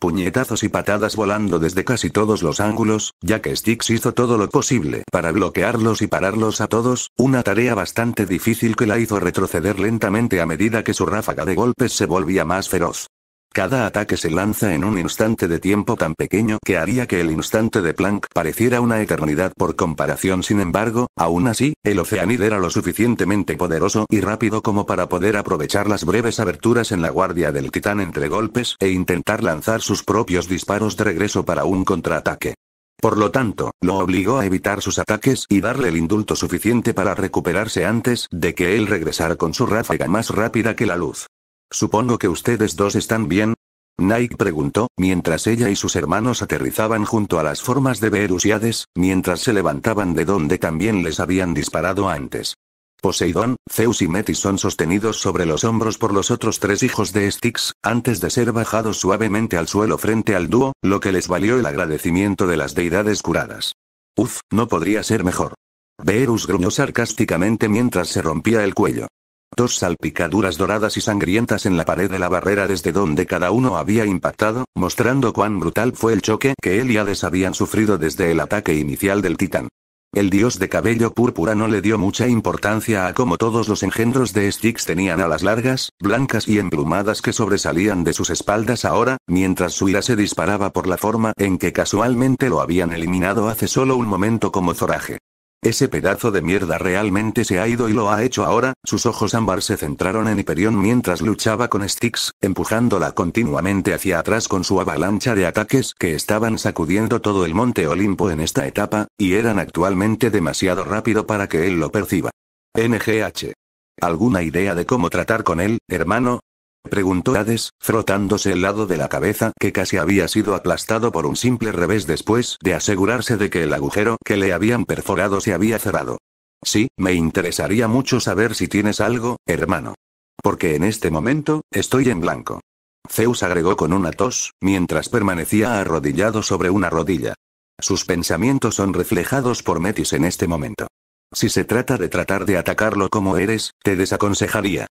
S1: Puñetazos y patadas volando desde casi todos los ángulos, ya que Styx hizo todo lo posible para bloquearlos y pararlos a todos, una tarea bastante difícil que la hizo retroceder lentamente a medida que su ráfaga de golpes se volvía más feroz. Cada ataque se lanza en un instante de tiempo tan pequeño que haría que el instante de Planck pareciera una eternidad por comparación. Sin embargo, aún así, el Oceanid era lo suficientemente poderoso y rápido como para poder aprovechar las breves aberturas en la guardia del titán entre golpes e intentar lanzar sus propios disparos de regreso para un contraataque. Por lo tanto, lo obligó a evitar sus ataques y darle el indulto suficiente para recuperarse antes de que él regresara con su ráfaga más rápida que la luz. Supongo que ustedes dos están bien. Nike preguntó, mientras ella y sus hermanos aterrizaban junto a las formas de Verus y Hades, mientras se levantaban de donde también les habían disparado antes. Poseidón, Zeus y Metis son sostenidos sobre los hombros por los otros tres hijos de Styx, antes de ser bajados suavemente al suelo frente al dúo, lo que les valió el agradecimiento de las deidades curadas. Uf, no podría ser mejor. Verus gruñó sarcásticamente mientras se rompía el cuello. Dos salpicaduras doradas y sangrientas en la pared de la barrera desde donde cada uno había impactado, mostrando cuán brutal fue el choque que él y Hades habían sufrido desde el ataque inicial del titán. El dios de cabello púrpura no le dio mucha importancia a cómo todos los engendros de Styx tenían alas largas, blancas y emplumadas que sobresalían de sus espaldas ahora, mientras su ira se disparaba por la forma en que casualmente lo habían eliminado hace solo un momento como zoraje. Ese pedazo de mierda realmente se ha ido y lo ha hecho ahora, sus ojos ámbar se centraron en Hyperion mientras luchaba con Styx, empujándola continuamente hacia atrás con su avalancha de ataques que estaban sacudiendo todo el monte Olimpo en esta etapa, y eran actualmente demasiado rápido para que él lo perciba. NGH. ¿Alguna idea de cómo tratar con él, hermano? Preguntó Hades, frotándose el lado de la cabeza que casi había sido aplastado por un simple revés después de asegurarse de que el agujero que le habían perforado se había cerrado. Sí, me interesaría mucho saber si tienes algo, hermano. Porque en este momento, estoy en blanco. Zeus agregó con una tos, mientras permanecía arrodillado sobre una rodilla. Sus pensamientos son reflejados por Metis en este momento. Si se trata de tratar de atacarlo como eres, te desaconsejaría.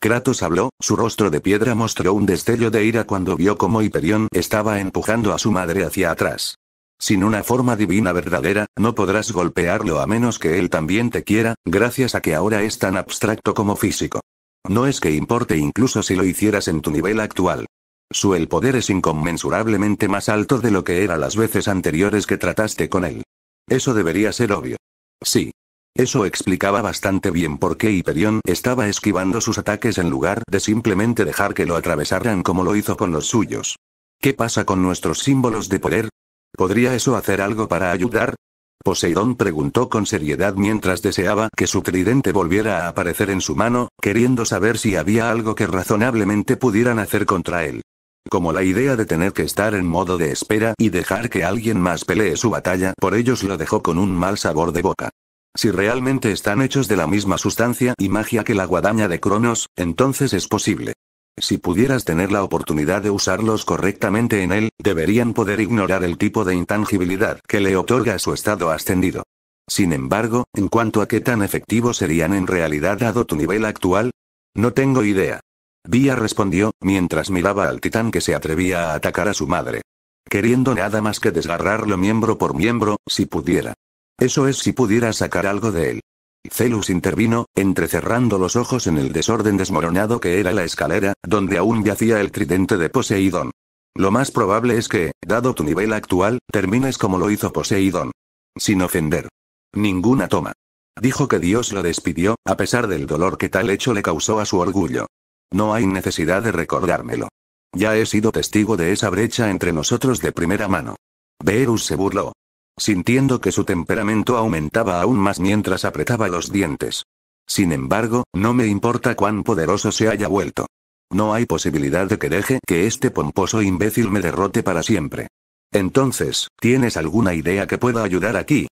S1: Kratos habló, su rostro de piedra mostró un destello de ira cuando vio cómo Hiperión estaba empujando a su madre hacia atrás. Sin una forma divina verdadera, no podrás golpearlo a menos que él también te quiera, gracias a que ahora es tan abstracto como físico. No es que importe incluso si lo hicieras en tu nivel actual. Su el poder es inconmensurablemente más alto de lo que era las veces anteriores que trataste con él. Eso debería ser obvio. Sí, eso explicaba bastante bien por qué Hyperion estaba esquivando sus ataques en lugar de simplemente dejar que lo atravesaran como lo hizo con los suyos. ¿Qué pasa con nuestros símbolos de poder? ¿Podría eso hacer algo para ayudar? Poseidón preguntó con seriedad mientras deseaba que su tridente volviera a aparecer en su mano, queriendo saber si había algo que razonablemente pudieran hacer contra él. Como la idea de tener que estar en modo de espera y dejar que alguien más pelee su batalla por ellos lo dejó con un mal sabor de boca. Si realmente están hechos de la misma sustancia y magia que la guadaña de Cronos, entonces es posible. Si pudieras tener la oportunidad de usarlos correctamente en él, deberían poder ignorar el tipo de intangibilidad que le otorga su estado ascendido. Sin embargo, en cuanto a qué tan efectivos serían en realidad dado tu nivel actual, no tengo idea. Vía respondió, mientras miraba al titán que se atrevía a atacar a su madre. Queriendo nada más que desgarrarlo miembro por miembro, si pudiera. Eso es si pudiera sacar algo de él. Celus intervino, entrecerrando los ojos en el desorden desmoronado que era la escalera, donde aún yacía el tridente de Poseidón. Lo más probable es que, dado tu nivel actual, termines como lo hizo Poseidón. Sin ofender. Ninguna toma. Dijo que Dios lo despidió, a pesar del dolor que tal hecho le causó a su orgullo. No hay necesidad de recordármelo. Ya he sido testigo de esa brecha entre nosotros de primera mano. Verus se burló sintiendo que su temperamento aumentaba aún más mientras apretaba los dientes. Sin embargo, no me importa cuán poderoso se haya vuelto. No hay posibilidad de que deje que este pomposo imbécil me derrote para siempre. Entonces, ¿tienes alguna idea que pueda ayudar aquí?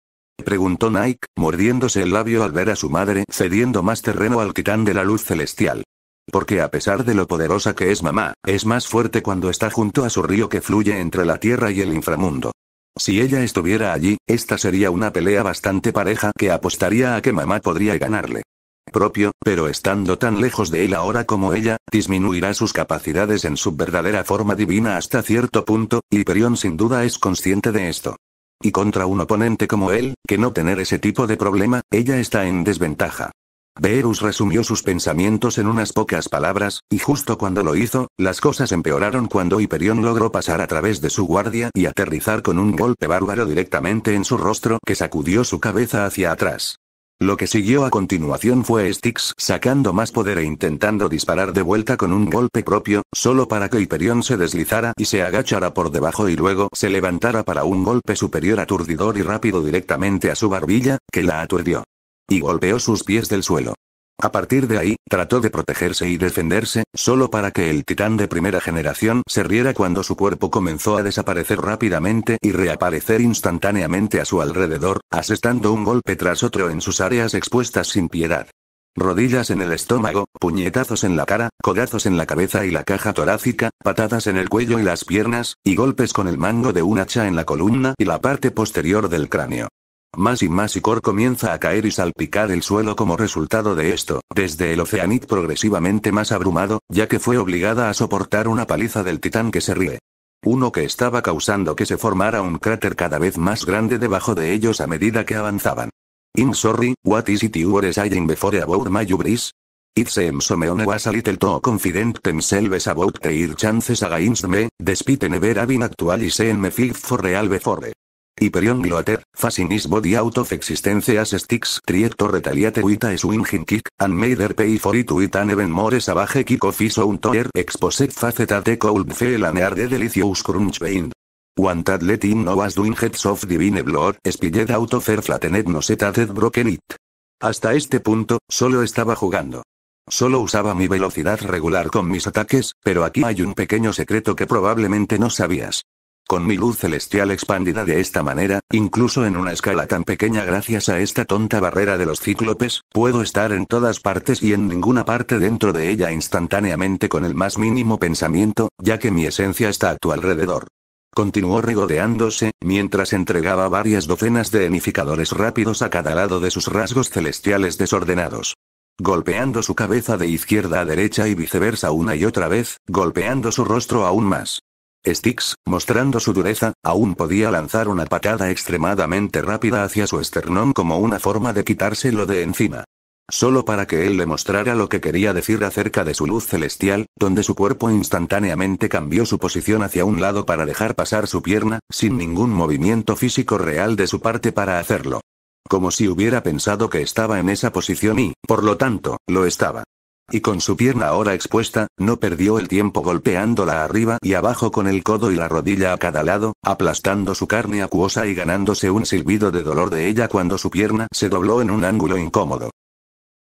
S1: Preguntó Nike, mordiéndose el labio al ver a su madre cediendo más terreno al titán de la luz celestial. Porque a pesar de lo poderosa que es mamá, es más fuerte cuando está junto a su río que fluye entre la tierra y el inframundo. Si ella estuviera allí, esta sería una pelea bastante pareja que apostaría a que mamá podría ganarle. Propio, pero estando tan lejos de él ahora como ella, disminuirá sus capacidades en su verdadera forma divina hasta cierto punto, y Perión sin duda es consciente de esto. Y contra un oponente como él, que no tener ese tipo de problema, ella está en desventaja. Beerus resumió sus pensamientos en unas pocas palabras, y justo cuando lo hizo, las cosas empeoraron cuando Hyperion logró pasar a través de su guardia y aterrizar con un golpe bárbaro directamente en su rostro que sacudió su cabeza hacia atrás. Lo que siguió a continuación fue Styx sacando más poder e intentando disparar de vuelta con un golpe propio, solo para que Hyperion se deslizara y se agachara por debajo y luego se levantara para un golpe superior aturdidor y rápido directamente a su barbilla, que la aturdió. Y golpeó sus pies del suelo. A partir de ahí, trató de protegerse y defenderse, solo para que el titán de primera generación se riera cuando su cuerpo comenzó a desaparecer rápidamente y reaparecer instantáneamente a su alrededor, asestando un golpe tras otro en sus áreas expuestas sin piedad. Rodillas en el estómago, puñetazos en la cara, codazos en la cabeza y la caja torácica, patadas en el cuello y las piernas, y golpes con el mango de un hacha en la columna y la parte posterior del cráneo. Más y más icor comienza a caer y salpicar el suelo como resultado de esto, desde el Oceanid progresivamente más abrumado, ya que fue obligada a soportar una paliza del titán que se ríe. Uno que estaba causando que se formara un cráter cada vez más grande debajo de ellos a medida que avanzaban. I'm sorry, what is it you were saying before about my hubris? It seems was a little too confident themselves about their chances against me, despite never having actually seen me feel for real before. Hyperion Gloater, Fascinis Body Out of Existence as Sticks Triector Retaliate Wita Swinging Kick, and Made Her Pay For It Even More sabaje Kick of His Own Toer Exposed Faceta The Cold Feel and Air Delicious Crunch bane. One let in doing heads of divine blood, spilled out of her flattened no set broken it. Hasta este punto, solo estaba jugando. Solo usaba mi velocidad regular con mis ataques, pero aquí hay un pequeño secreto que probablemente no sabías con mi luz celestial expandida de esta manera, incluso en una escala tan pequeña gracias a esta tonta barrera de los cíclopes, puedo estar en todas partes y en ninguna parte dentro de ella instantáneamente con el más mínimo pensamiento, ya que mi esencia está a tu alrededor. Continuó regodeándose, mientras entregaba varias docenas de enificadores rápidos a cada lado de sus rasgos celestiales desordenados golpeando su cabeza de izquierda a derecha y viceversa una y otra vez, golpeando su rostro aún más. Styx, mostrando su dureza, aún podía lanzar una patada extremadamente rápida hacia su esternón como una forma de quitárselo de encima. Solo para que él le mostrara lo que quería decir acerca de su luz celestial, donde su cuerpo instantáneamente cambió su posición hacia un lado para dejar pasar su pierna, sin ningún movimiento físico real de su parte para hacerlo. Como si hubiera pensado que estaba en esa posición y, por lo tanto, lo estaba. Y con su pierna ahora expuesta, no perdió el tiempo golpeándola arriba y abajo con el codo y la rodilla a cada lado, aplastando su carne acuosa y ganándose un silbido de dolor de ella cuando su pierna se dobló en un ángulo incómodo.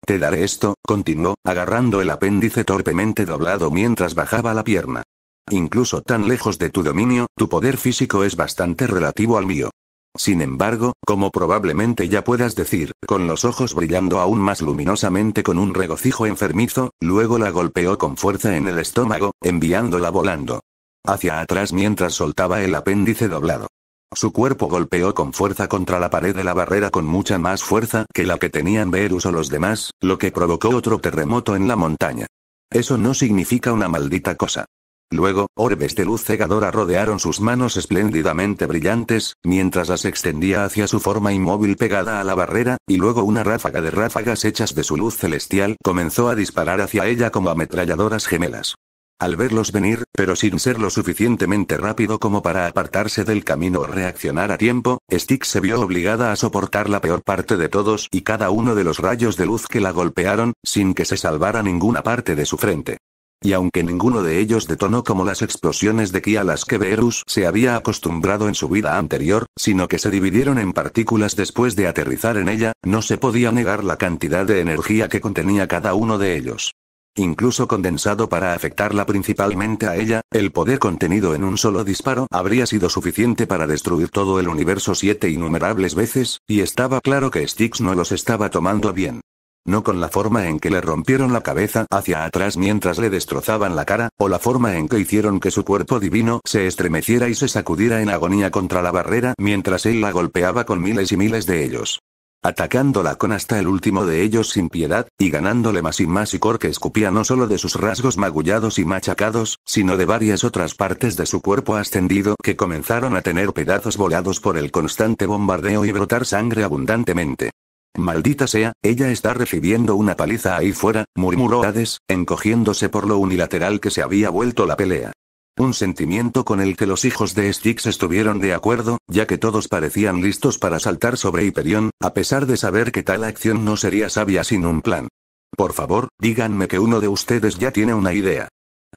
S1: Te daré esto, continuó, agarrando el apéndice torpemente doblado mientras bajaba la pierna. Incluso tan lejos de tu dominio, tu poder físico es bastante relativo al mío. Sin embargo, como probablemente ya puedas decir, con los ojos brillando aún más luminosamente con un regocijo enfermizo, luego la golpeó con fuerza en el estómago, enviándola volando hacia atrás mientras soltaba el apéndice doblado. Su cuerpo golpeó con fuerza contra la pared de la barrera con mucha más fuerza que la que tenían Verus o los demás, lo que provocó otro terremoto en la montaña. Eso no significa una maldita cosa. Luego, orbes de luz cegadora rodearon sus manos espléndidamente brillantes, mientras las extendía hacia su forma inmóvil pegada a la barrera, y luego una ráfaga de ráfagas hechas de su luz celestial comenzó a disparar hacia ella como ametralladoras gemelas. Al verlos venir, pero sin ser lo suficientemente rápido como para apartarse del camino o reaccionar a tiempo, Stick se vio obligada a soportar la peor parte de todos y cada uno de los rayos de luz que la golpearon, sin que se salvara ninguna parte de su frente. Y aunque ninguno de ellos detonó como las explosiones de ki a las que Beerus se había acostumbrado en su vida anterior, sino que se dividieron en partículas después de aterrizar en ella, no se podía negar la cantidad de energía que contenía cada uno de ellos. Incluso condensado para afectarla principalmente a ella, el poder contenido en un solo disparo habría sido suficiente para destruir todo el universo siete innumerables veces, y estaba claro que Styx no los estaba tomando bien no con la forma en que le rompieron la cabeza hacia atrás mientras le destrozaban la cara, o la forma en que hicieron que su cuerpo divino se estremeciera y se sacudiera en agonía contra la barrera mientras él la golpeaba con miles y miles de ellos. Atacándola con hasta el último de ellos sin piedad, y ganándole más y más y cor que escupía no solo de sus rasgos magullados y machacados, sino de varias otras partes de su cuerpo ascendido que comenzaron a tener pedazos volados por el constante bombardeo y brotar sangre abundantemente. Maldita sea, ella está recibiendo una paliza ahí fuera, murmuró Hades, encogiéndose por lo unilateral que se había vuelto la pelea. Un sentimiento con el que los hijos de Styx estuvieron de acuerdo, ya que todos parecían listos para saltar sobre Hiperión, a pesar de saber que tal acción no sería sabia sin un plan. Por favor, díganme que uno de ustedes ya tiene una idea.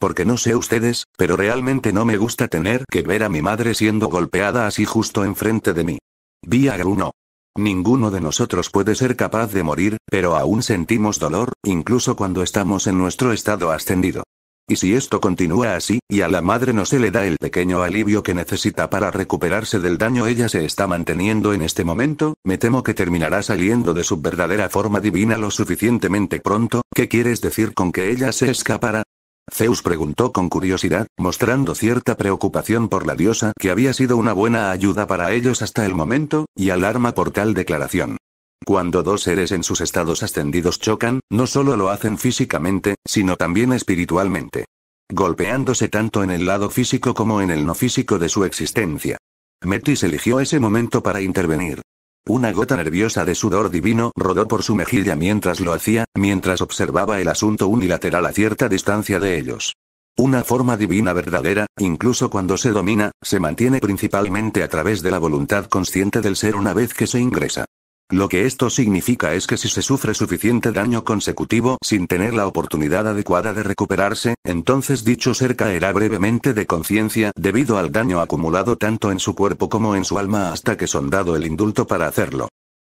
S1: Porque no sé ustedes, pero realmente no me gusta tener que ver a mi madre siendo golpeada así justo enfrente de mí. Vi a Gruno. Ninguno de nosotros puede ser capaz de morir, pero aún sentimos dolor, incluso cuando estamos en nuestro estado ascendido. Y si esto continúa así, y a la madre no se le da el pequeño alivio que necesita para recuperarse del daño ella se está manteniendo en este momento, me temo que terminará saliendo de su verdadera forma divina lo suficientemente pronto, ¿qué quieres decir con que ella se escapará? Zeus preguntó con curiosidad, mostrando cierta preocupación por la diosa que había sido una buena ayuda para ellos hasta el momento, y alarma por tal declaración. Cuando dos seres en sus estados ascendidos chocan, no solo lo hacen físicamente, sino también espiritualmente. Golpeándose tanto en el lado físico como en el no físico de su existencia. Metis eligió ese momento para intervenir. Una gota nerviosa de sudor divino rodó por su mejilla mientras lo hacía, mientras observaba el asunto unilateral a cierta distancia de ellos. Una forma divina verdadera, incluso cuando se domina, se mantiene principalmente a través de la voluntad consciente del ser una vez que se ingresa. Lo que esto significa es que si se sufre suficiente daño consecutivo sin tener la oportunidad adecuada de recuperarse, entonces dicho ser caerá brevemente de conciencia debido al daño acumulado tanto en su cuerpo como en su alma hasta que son dado el indulto para hacerlo.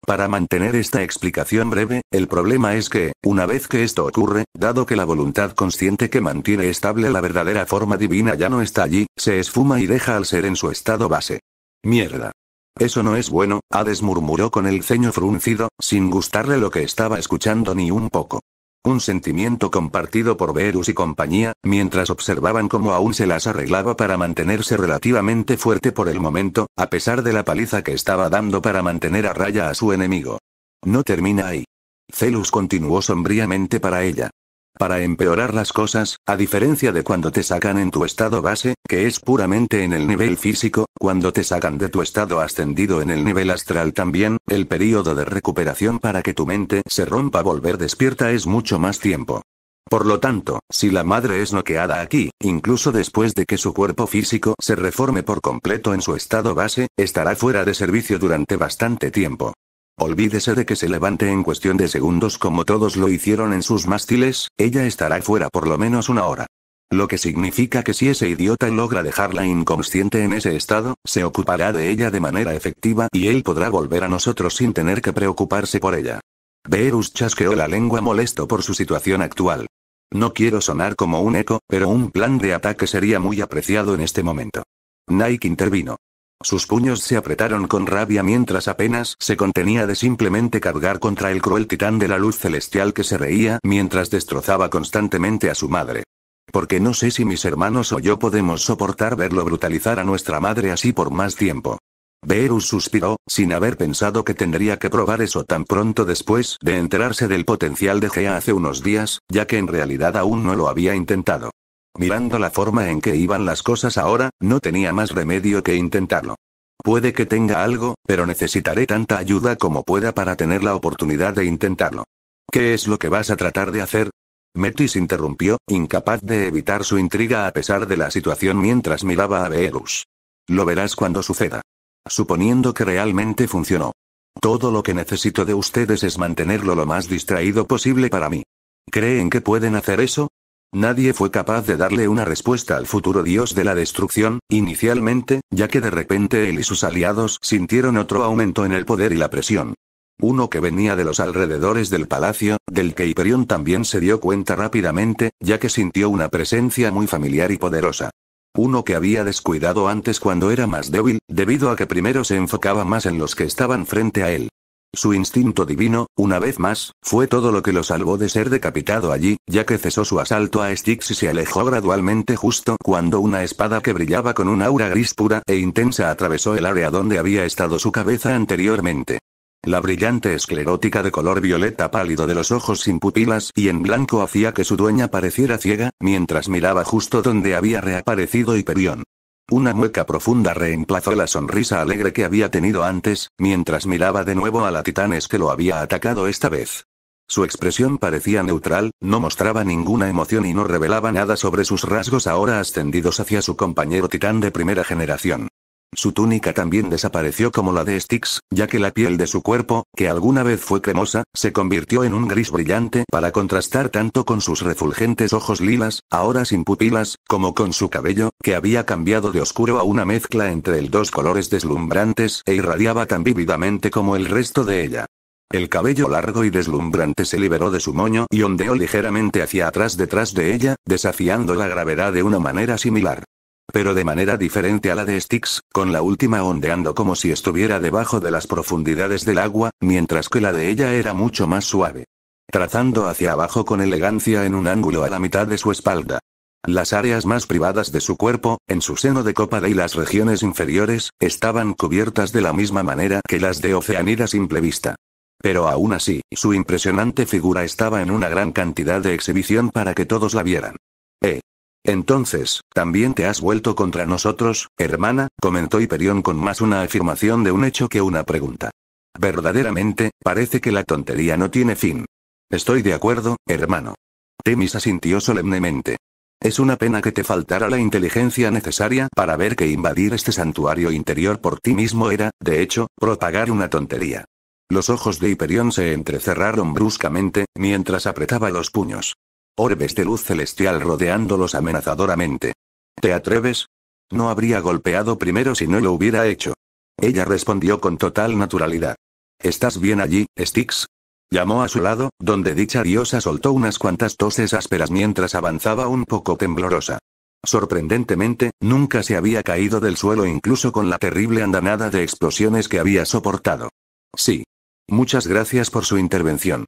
S1: Para mantener esta explicación breve, el problema es que, una vez que esto ocurre, dado que la voluntad consciente que mantiene estable la verdadera forma divina ya no está allí, se esfuma y deja al ser en su estado base. Mierda. Eso no es bueno, Hades murmuró con el ceño fruncido, sin gustarle lo que estaba escuchando ni un poco. Un sentimiento compartido por Verus y compañía, mientras observaban cómo aún se las arreglaba para mantenerse relativamente fuerte por el momento, a pesar de la paliza que estaba dando para mantener a raya a su enemigo. No termina ahí. Celus continuó sombríamente para ella. Para empeorar las cosas, a diferencia de cuando te sacan en tu estado base, que es puramente en el nivel físico, cuando te sacan de tu estado ascendido en el nivel astral también, el periodo de recuperación para que tu mente se rompa volver despierta es mucho más tiempo. Por lo tanto, si la madre es noqueada aquí, incluso después de que su cuerpo físico se reforme por completo en su estado base, estará fuera de servicio durante bastante tiempo. Olvídese de que se levante en cuestión de segundos como todos lo hicieron en sus mástiles, ella estará fuera por lo menos una hora. Lo que significa que si ese idiota logra dejarla inconsciente en ese estado, se ocupará de ella de manera efectiva y él podrá volver a nosotros sin tener que preocuparse por ella. Beerus chasqueó la lengua molesto por su situación actual. No quiero sonar como un eco, pero un plan de ataque sería muy apreciado en este momento. Nike intervino. Sus puños se apretaron con rabia mientras apenas se contenía de simplemente cargar contra el cruel titán de la luz celestial que se reía mientras destrozaba constantemente a su madre. Porque no sé si mis hermanos o yo podemos soportar verlo brutalizar a nuestra madre así por más tiempo. Beerus suspiró, sin haber pensado que tendría que probar eso tan pronto después de enterarse del potencial de Gea hace unos días, ya que en realidad aún no lo había intentado. Mirando la forma en que iban las cosas ahora, no tenía más remedio que intentarlo. Puede que tenga algo, pero necesitaré tanta ayuda como pueda para tener la oportunidad de intentarlo. ¿Qué es lo que vas a tratar de hacer? Metis interrumpió, incapaz de evitar su intriga a pesar de la situación mientras miraba a Beerus. Lo verás cuando suceda. Suponiendo que realmente funcionó. Todo lo que necesito de ustedes es mantenerlo lo más distraído posible para mí. ¿Creen que pueden hacer eso? Nadie fue capaz de darle una respuesta al futuro dios de la destrucción, inicialmente, ya que de repente él y sus aliados sintieron otro aumento en el poder y la presión. Uno que venía de los alrededores del palacio, del que Hiperión también se dio cuenta rápidamente, ya que sintió una presencia muy familiar y poderosa. Uno que había descuidado antes cuando era más débil, debido a que primero se enfocaba más en los que estaban frente a él. Su instinto divino, una vez más, fue todo lo que lo salvó de ser decapitado allí, ya que cesó su asalto a Styx y se alejó gradualmente justo cuando una espada que brillaba con un aura gris pura e intensa atravesó el área donde había estado su cabeza anteriormente. La brillante esclerótica de color violeta pálido de los ojos sin pupilas y en blanco hacía que su dueña pareciera ciega, mientras miraba justo donde había reaparecido Hiperión. Una mueca profunda reemplazó la sonrisa alegre que había tenido antes, mientras miraba de nuevo a la titanes que lo había atacado esta vez. Su expresión parecía neutral, no mostraba ninguna emoción y no revelaba nada sobre sus rasgos ahora ascendidos hacia su compañero titán de primera generación. Su túnica también desapareció como la de Styx, ya que la piel de su cuerpo, que alguna vez fue cremosa, se convirtió en un gris brillante para contrastar tanto con sus refulgentes ojos lilas, ahora sin pupilas, como con su cabello, que había cambiado de oscuro a una mezcla entre el dos colores deslumbrantes e irradiaba tan vívidamente como el resto de ella. El cabello largo y deslumbrante se liberó de su moño y ondeó ligeramente hacia atrás detrás de ella, desafiando la gravedad de una manera similar pero de manera diferente a la de Styx, con la última ondeando como si estuviera debajo de las profundidades del agua, mientras que la de ella era mucho más suave. Trazando hacia abajo con elegancia en un ángulo a la mitad de su espalda. Las áreas más privadas de su cuerpo, en su seno de copa y las regiones inferiores, estaban cubiertas de la misma manera que las de Oceanida simple vista. Pero aún así, su impresionante figura estaba en una gran cantidad de exhibición para que todos la vieran. ¿Eh? Entonces, también te has vuelto contra nosotros, hermana, comentó Hiperión con más una afirmación de un hecho que una pregunta. Verdaderamente, parece que la tontería no tiene fin. Estoy de acuerdo, hermano. Temis asintió solemnemente. Es una pena que te faltara la inteligencia necesaria para ver que invadir este santuario interior por ti mismo era, de hecho, propagar una tontería. Los ojos de Hiperión se entrecerraron bruscamente, mientras apretaba los puños. Orbes de luz celestial rodeándolos amenazadoramente. ¿Te atreves? No habría golpeado primero si no lo hubiera hecho. Ella respondió con total naturalidad. ¿Estás bien allí, Styx? Llamó a su lado, donde dicha diosa soltó unas cuantas toses ásperas mientras avanzaba un poco temblorosa. Sorprendentemente, nunca se había caído del suelo incluso con la terrible andanada de explosiones que había soportado. Sí. Muchas gracias por su intervención.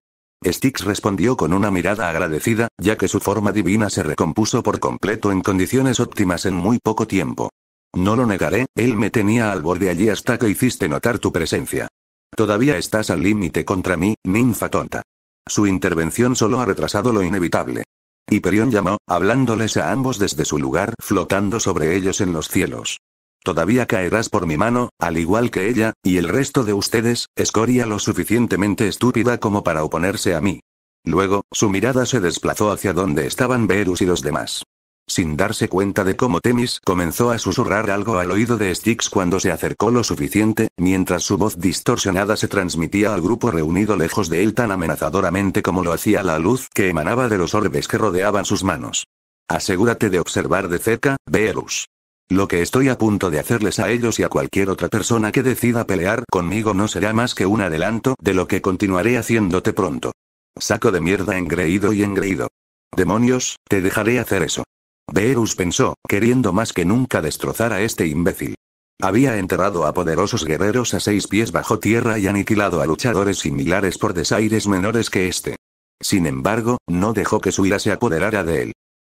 S1: Styx respondió con una mirada agradecida, ya que su forma divina se recompuso por completo en condiciones óptimas en muy poco tiempo. No lo negaré, él me tenía al borde allí hasta que hiciste notar tu presencia. Todavía estás al límite contra mí, ninfa tonta. Su intervención solo ha retrasado lo inevitable. Hyperion llamó, hablándoles a ambos desde su lugar, flotando sobre ellos en los cielos. Todavía caerás por mi mano, al igual que ella, y el resto de ustedes, escoria lo suficientemente estúpida como para oponerse a mí. Luego, su mirada se desplazó hacia donde estaban Verus y los demás. Sin darse cuenta de cómo Temis comenzó a susurrar algo al oído de Styx cuando se acercó lo suficiente, mientras su voz distorsionada se transmitía al grupo reunido lejos de él tan amenazadoramente como lo hacía la luz que emanaba de los orbes que rodeaban sus manos. Asegúrate de observar de cerca, Verus. Lo que estoy a punto de hacerles a ellos y a cualquier otra persona que decida pelear conmigo no será más que un adelanto de lo que continuaré haciéndote pronto. Saco de mierda engreído y engreído. Demonios, te dejaré hacer eso. Beerus pensó, queriendo más que nunca destrozar a este imbécil. Había enterrado a poderosos guerreros a seis pies bajo tierra y aniquilado a luchadores similares por desaires menores que este. Sin embargo, no dejó que su ira se apoderara de él.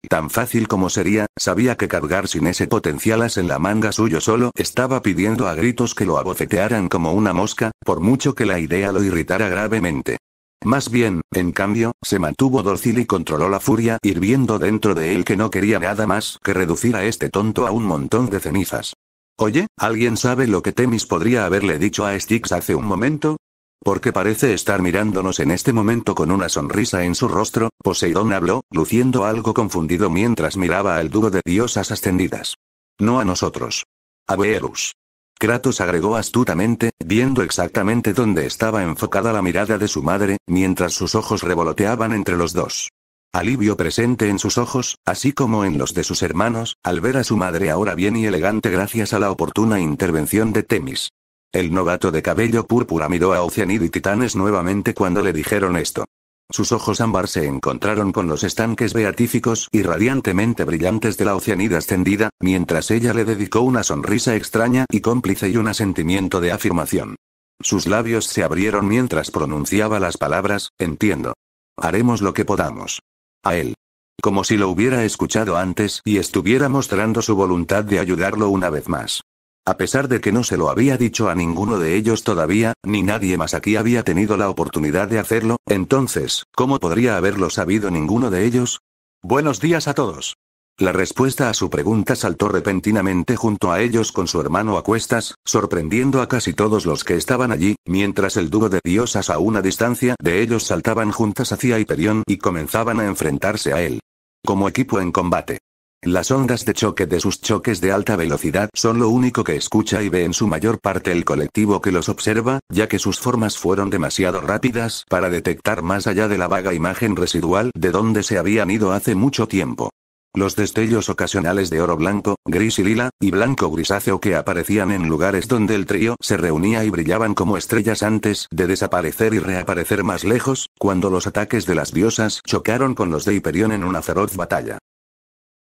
S1: Tan fácil como sería, sabía que cargar sin ese potencial as en la manga suyo solo estaba pidiendo a gritos que lo abofetearan como una mosca, por mucho que la idea lo irritara gravemente. Más bien, en cambio, se mantuvo dócil y controló la furia hirviendo dentro de él que no quería nada más que reducir a este tonto a un montón de cenizas. Oye, ¿alguien sabe lo que Temis podría haberle dicho a Styx hace un momento? Porque parece estar mirándonos en este momento con una sonrisa en su rostro, Poseidón habló, luciendo algo confundido mientras miraba al dúo de diosas ascendidas. No a nosotros. A Verus. Kratos agregó astutamente, viendo exactamente dónde estaba enfocada la mirada de su madre, mientras sus ojos revoloteaban entre los dos. Alivio presente en sus ojos, así como en los de sus hermanos, al ver a su madre ahora bien y elegante gracias a la oportuna intervención de Temis. El novato de cabello púrpura miró a Oceanid y Titanes nuevamente cuando le dijeron esto. Sus ojos ámbar se encontraron con los estanques beatíficos y radiantemente brillantes de la Oceanida ascendida, mientras ella le dedicó una sonrisa extraña y cómplice y un asentimiento de afirmación. Sus labios se abrieron mientras pronunciaba las palabras, entiendo. Haremos lo que podamos. A él. Como si lo hubiera escuchado antes y estuviera mostrando su voluntad de ayudarlo una vez más. A pesar de que no se lo había dicho a ninguno de ellos todavía, ni nadie más aquí había tenido la oportunidad de hacerlo, entonces, ¿cómo podría haberlo sabido ninguno de ellos? Buenos días a todos. La respuesta a su pregunta saltó repentinamente junto a ellos con su hermano a cuestas, sorprendiendo a casi todos los que estaban allí, mientras el dúo de diosas a una distancia de ellos saltaban juntas hacia Hiperión y comenzaban a enfrentarse a él. Como equipo en combate. Las ondas de choque de sus choques de alta velocidad son lo único que escucha y ve en su mayor parte el colectivo que los observa, ya que sus formas fueron demasiado rápidas para detectar más allá de la vaga imagen residual de donde se habían ido hace mucho tiempo. Los destellos ocasionales de oro blanco, gris y lila, y blanco grisáceo que aparecían en lugares donde el trío se reunía y brillaban como estrellas antes de desaparecer y reaparecer más lejos, cuando los ataques de las diosas chocaron con los de Hiperión en una feroz batalla.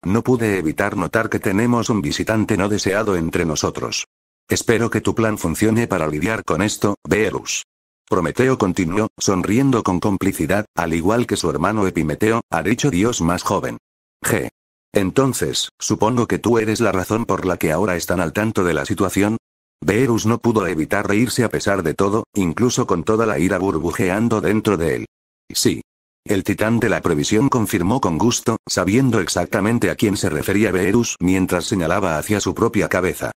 S1: No pude evitar notar que tenemos un visitante no deseado entre nosotros. Espero que tu plan funcione para lidiar con esto, Verus. Prometeo continuó, sonriendo con complicidad, al igual que su hermano Epimeteo, ha dicho Dios más joven. G. Entonces, supongo que tú eres la razón por la que ahora están al tanto de la situación. Verus no pudo evitar reírse a pesar de todo, incluso con toda la ira burbujeando dentro de él. Sí. El titán de la previsión confirmó con gusto, sabiendo exactamente a quién se refería Beerus mientras señalaba hacia su propia cabeza.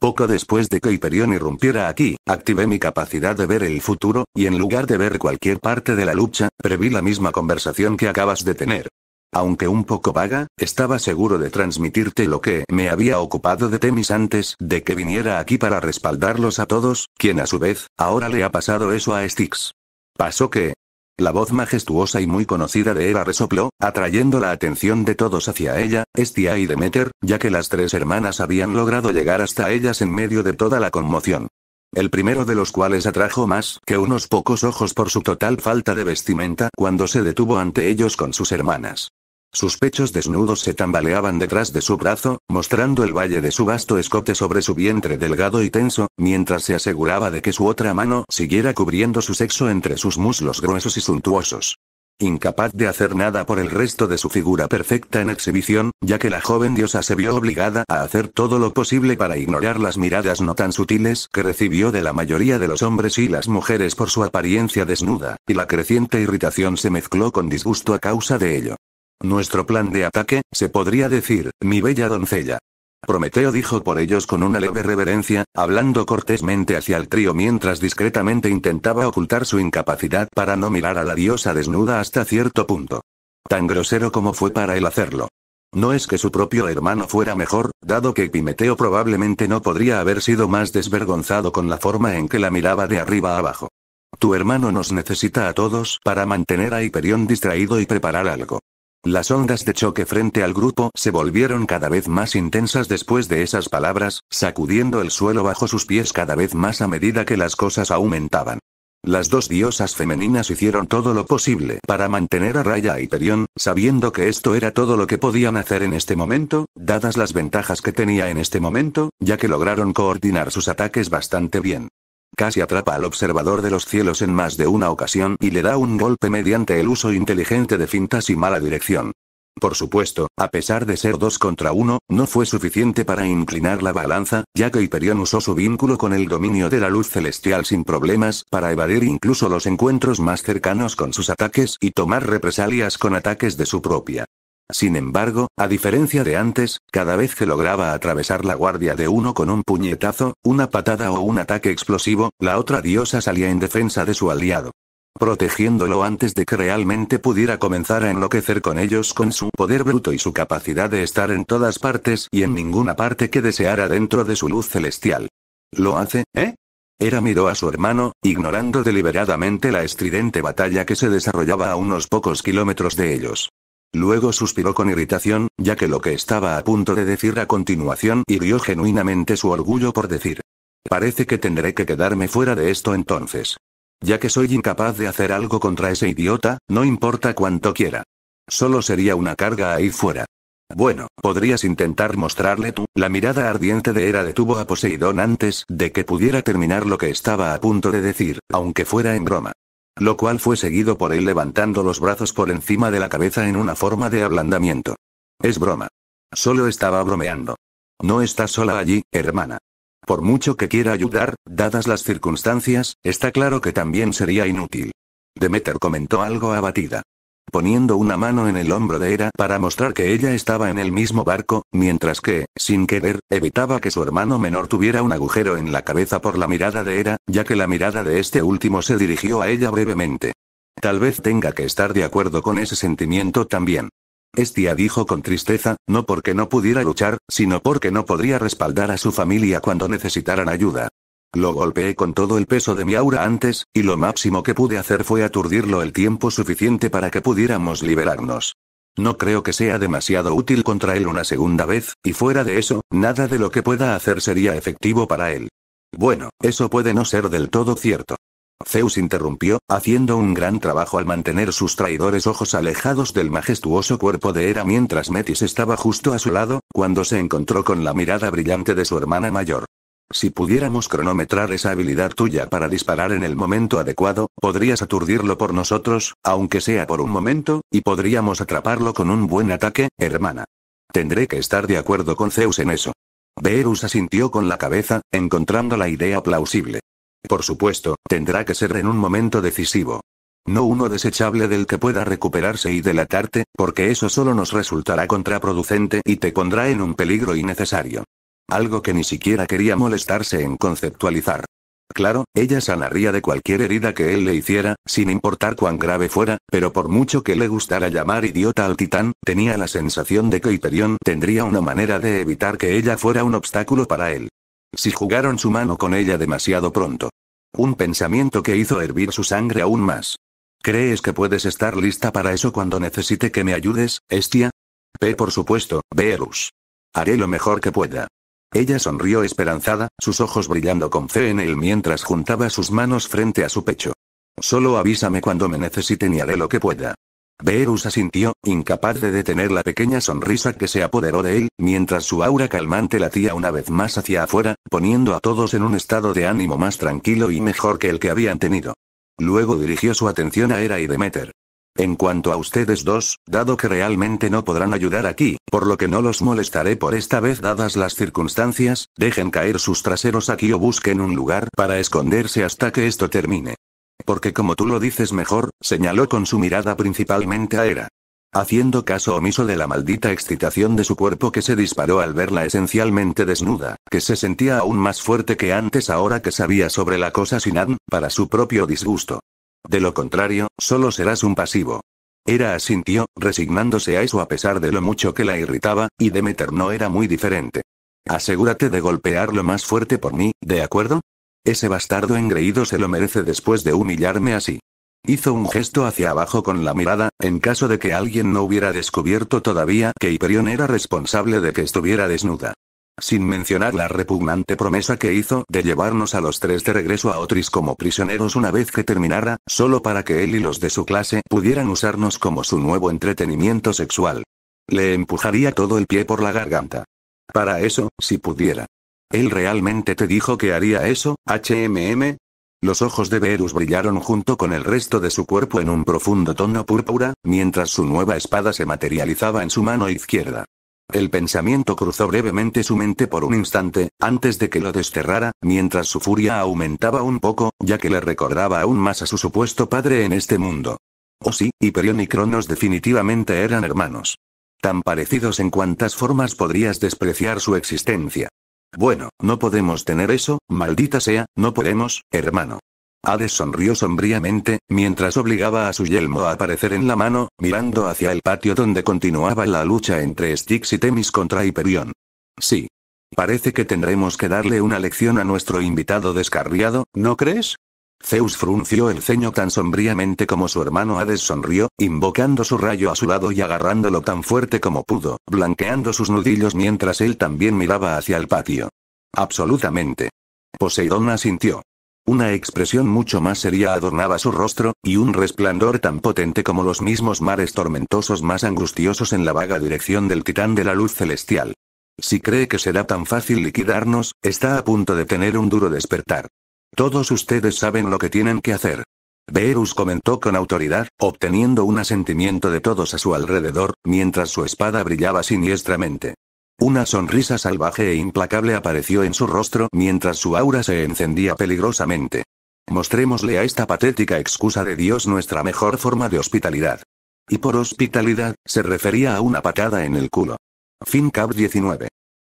S1: Poco después de que Hyperion irrumpiera aquí, activé mi capacidad de ver el futuro, y en lugar de ver cualquier parte de la lucha, preví la misma conversación que acabas de tener. Aunque un poco vaga, estaba seguro de transmitirte lo que me había ocupado de Temis antes de que viniera aquí para respaldarlos a todos, quien a su vez, ahora le ha pasado eso a Styx. Pasó que, la voz majestuosa y muy conocida de Eva resopló, atrayendo la atención de todos hacia ella, Estia y Demeter, ya que las tres hermanas habían logrado llegar hasta ellas en medio de toda la conmoción. El primero de los cuales atrajo más que unos pocos ojos por su total falta de vestimenta cuando se detuvo ante ellos con sus hermanas. Sus pechos desnudos se tambaleaban detrás de su brazo, mostrando el valle de su vasto escote sobre su vientre delgado y tenso, mientras se aseguraba de que su otra mano siguiera cubriendo su sexo entre sus muslos gruesos y suntuosos. Incapaz de hacer nada por el resto de su figura perfecta en exhibición, ya que la joven diosa se vio obligada a hacer todo lo posible para ignorar las miradas no tan sutiles que recibió de la mayoría de los hombres y las mujeres por su apariencia desnuda, y la creciente irritación se mezcló con disgusto a causa de ello. Nuestro plan de ataque, se podría decir, mi bella doncella. Prometeo dijo por ellos con una leve reverencia, hablando cortésmente hacia el trío mientras discretamente intentaba ocultar su incapacidad para no mirar a la diosa desnuda hasta cierto punto. Tan grosero como fue para él hacerlo. No es que su propio hermano fuera mejor, dado que Epimeteo probablemente no podría haber sido más desvergonzado con la forma en que la miraba de arriba a abajo. Tu hermano nos necesita a todos para mantener a Hiperión distraído y preparar algo. Las ondas de choque frente al grupo se volvieron cada vez más intensas después de esas palabras, sacudiendo el suelo bajo sus pies cada vez más a medida que las cosas aumentaban. Las dos diosas femeninas hicieron todo lo posible para mantener a raya y Perion, sabiendo que esto era todo lo que podían hacer en este momento, dadas las ventajas que tenía en este momento, ya que lograron coordinar sus ataques bastante bien. Casi atrapa al observador de los cielos en más de una ocasión y le da un golpe mediante el uso inteligente de fintas y mala dirección. Por supuesto, a pesar de ser dos contra uno, no fue suficiente para inclinar la balanza, ya que Hyperion usó su vínculo con el dominio de la luz celestial sin problemas para evadir incluso los encuentros más cercanos con sus ataques y tomar represalias con ataques de su propia sin embargo, a diferencia de antes, cada vez que lograba atravesar la guardia de uno con un puñetazo, una patada o un ataque explosivo, la otra diosa salía en defensa de su aliado. Protegiéndolo antes de que realmente pudiera comenzar a enloquecer con ellos con su poder bruto y su capacidad de estar en todas partes y en ninguna parte que deseara dentro de su luz celestial. ¿Lo hace, eh? Era miró a su hermano, ignorando deliberadamente la estridente batalla que se desarrollaba a unos pocos kilómetros de ellos. Luego suspiró con irritación, ya que lo que estaba a punto de decir a continuación hirió genuinamente su orgullo por decir. Parece que tendré que quedarme fuera de esto entonces. Ya que soy incapaz de hacer algo contra ese idiota, no importa cuánto quiera. Solo sería una carga ahí fuera. Bueno, podrías intentar mostrarle tú. La mirada ardiente de Hera detuvo a Poseidón antes de que pudiera terminar lo que estaba a punto de decir, aunque fuera en broma lo cual fue seguido por él levantando los brazos por encima de la cabeza en una forma de ablandamiento. Es broma. Solo estaba bromeando. No estás sola allí, hermana. Por mucho que quiera ayudar, dadas las circunstancias, está claro que también sería inútil. Demeter comentó algo abatida poniendo una mano en el hombro de Era para mostrar que ella estaba en el mismo barco, mientras que, sin querer, evitaba que su hermano menor tuviera un agujero en la cabeza por la mirada de Era, ya que la mirada de este último se dirigió a ella brevemente. Tal vez tenga que estar de acuerdo con ese sentimiento también. Estia dijo con tristeza, no porque no pudiera luchar, sino porque no podría respaldar a su familia cuando necesitaran ayuda. Lo golpeé con todo el peso de mi aura antes, y lo máximo que pude hacer fue aturdirlo el tiempo suficiente para que pudiéramos liberarnos. No creo que sea demasiado útil contra él una segunda vez, y fuera de eso, nada de lo que pueda hacer sería efectivo para él. Bueno, eso puede no ser del todo cierto. Zeus interrumpió, haciendo un gran trabajo al mantener sus traidores ojos alejados del majestuoso cuerpo de Hera mientras Metis estaba justo a su lado, cuando se encontró con la mirada brillante de su hermana mayor. Si pudiéramos cronometrar esa habilidad tuya para disparar en el momento adecuado, podrías aturdirlo por nosotros, aunque sea por un momento, y podríamos atraparlo con un buen ataque, hermana. Tendré que estar de acuerdo con Zeus en eso. Beerus asintió con la cabeza, encontrando la idea plausible. Por supuesto, tendrá que ser en un momento decisivo. No uno desechable del que pueda recuperarse y delatarte, porque eso solo nos resultará contraproducente y te pondrá en un peligro innecesario. Algo que ni siquiera quería molestarse en conceptualizar. Claro, ella sanaría de cualquier herida que él le hiciera, sin importar cuán grave fuera, pero por mucho que le gustara llamar idiota al titán, tenía la sensación de que Hyperion tendría una manera de evitar que ella fuera un obstáculo para él. Si jugaron su mano con ella demasiado pronto. Un pensamiento que hizo hervir su sangre aún más. ¿Crees que puedes estar lista para eso cuando necesite que me ayudes, Estia? P por supuesto, Verus. Haré lo mejor que pueda. Ella sonrió esperanzada, sus ojos brillando con fe en él mientras juntaba sus manos frente a su pecho. Solo avísame cuando me necesiten y haré lo que pueda. Beerus asintió, incapaz de detener la pequeña sonrisa que se apoderó de él, mientras su aura calmante latía una vez más hacia afuera, poniendo a todos en un estado de ánimo más tranquilo y mejor que el que habían tenido. Luego dirigió su atención a Era y Demeter. En cuanto a ustedes dos, dado que realmente no podrán ayudar aquí, por lo que no los molestaré por esta vez dadas las circunstancias, dejen caer sus traseros aquí o busquen un lugar para esconderse hasta que esto termine. Porque como tú lo dices mejor, señaló con su mirada principalmente a Era. Haciendo caso omiso de la maldita excitación de su cuerpo que se disparó al verla esencialmente desnuda, que se sentía aún más fuerte que antes ahora que sabía sobre la cosa Sinan, para su propio disgusto. De lo contrario, solo serás un pasivo. Era asintió, resignándose a eso a pesar de lo mucho que la irritaba, y Demeter no era muy diferente. Asegúrate de golpearlo más fuerte por mí, ¿de acuerdo? Ese bastardo engreído se lo merece después de humillarme así. Hizo un gesto hacia abajo con la mirada, en caso de que alguien no hubiera descubierto todavía que Hyperion era responsable de que estuviera desnuda. Sin mencionar la repugnante promesa que hizo de llevarnos a los tres de regreso a Otris como prisioneros una vez que terminara, solo para que él y los de su clase pudieran usarnos como su nuevo entretenimiento sexual. Le empujaría todo el pie por la garganta. Para eso, si pudiera. ¿Él realmente te dijo que haría eso, HMM? Los ojos de Verus brillaron junto con el resto de su cuerpo en un profundo tono púrpura, mientras su nueva espada se materializaba en su mano izquierda. El pensamiento cruzó brevemente su mente por un instante, antes de que lo desterrara, mientras su furia aumentaba un poco, ya que le recordaba aún más a su supuesto padre en este mundo. Oh sí, Hiperión y Cronos definitivamente eran hermanos. Tan parecidos en cuantas formas podrías despreciar su existencia. Bueno, no podemos tener eso, maldita sea, no podemos, hermano. Hades sonrió sombríamente, mientras obligaba a su yelmo a aparecer en la mano, mirando hacia el patio donde continuaba la lucha entre Styx y Temis contra Hyperion. Sí. Parece que tendremos que darle una lección a nuestro invitado descarriado, ¿no crees? Zeus frunció el ceño tan sombríamente como su hermano Hades sonrió, invocando su rayo a su lado y agarrándolo tan fuerte como pudo, blanqueando sus nudillos mientras él también miraba hacia el patio. Absolutamente. Poseidón asintió. Una expresión mucho más seria adornaba su rostro, y un resplandor tan potente como los mismos mares tormentosos más angustiosos en la vaga dirección del titán de la luz celestial. Si cree que será tan fácil liquidarnos, está a punto de tener un duro despertar. Todos ustedes saben lo que tienen que hacer. Beerus comentó con autoridad, obteniendo un asentimiento de todos a su alrededor, mientras su espada brillaba siniestramente. Una sonrisa salvaje e implacable apareció en su rostro mientras su aura se encendía peligrosamente. Mostrémosle a esta patética excusa de Dios nuestra mejor forma de hospitalidad. Y por hospitalidad, se refería a una patada en el culo. Fin Cap 19.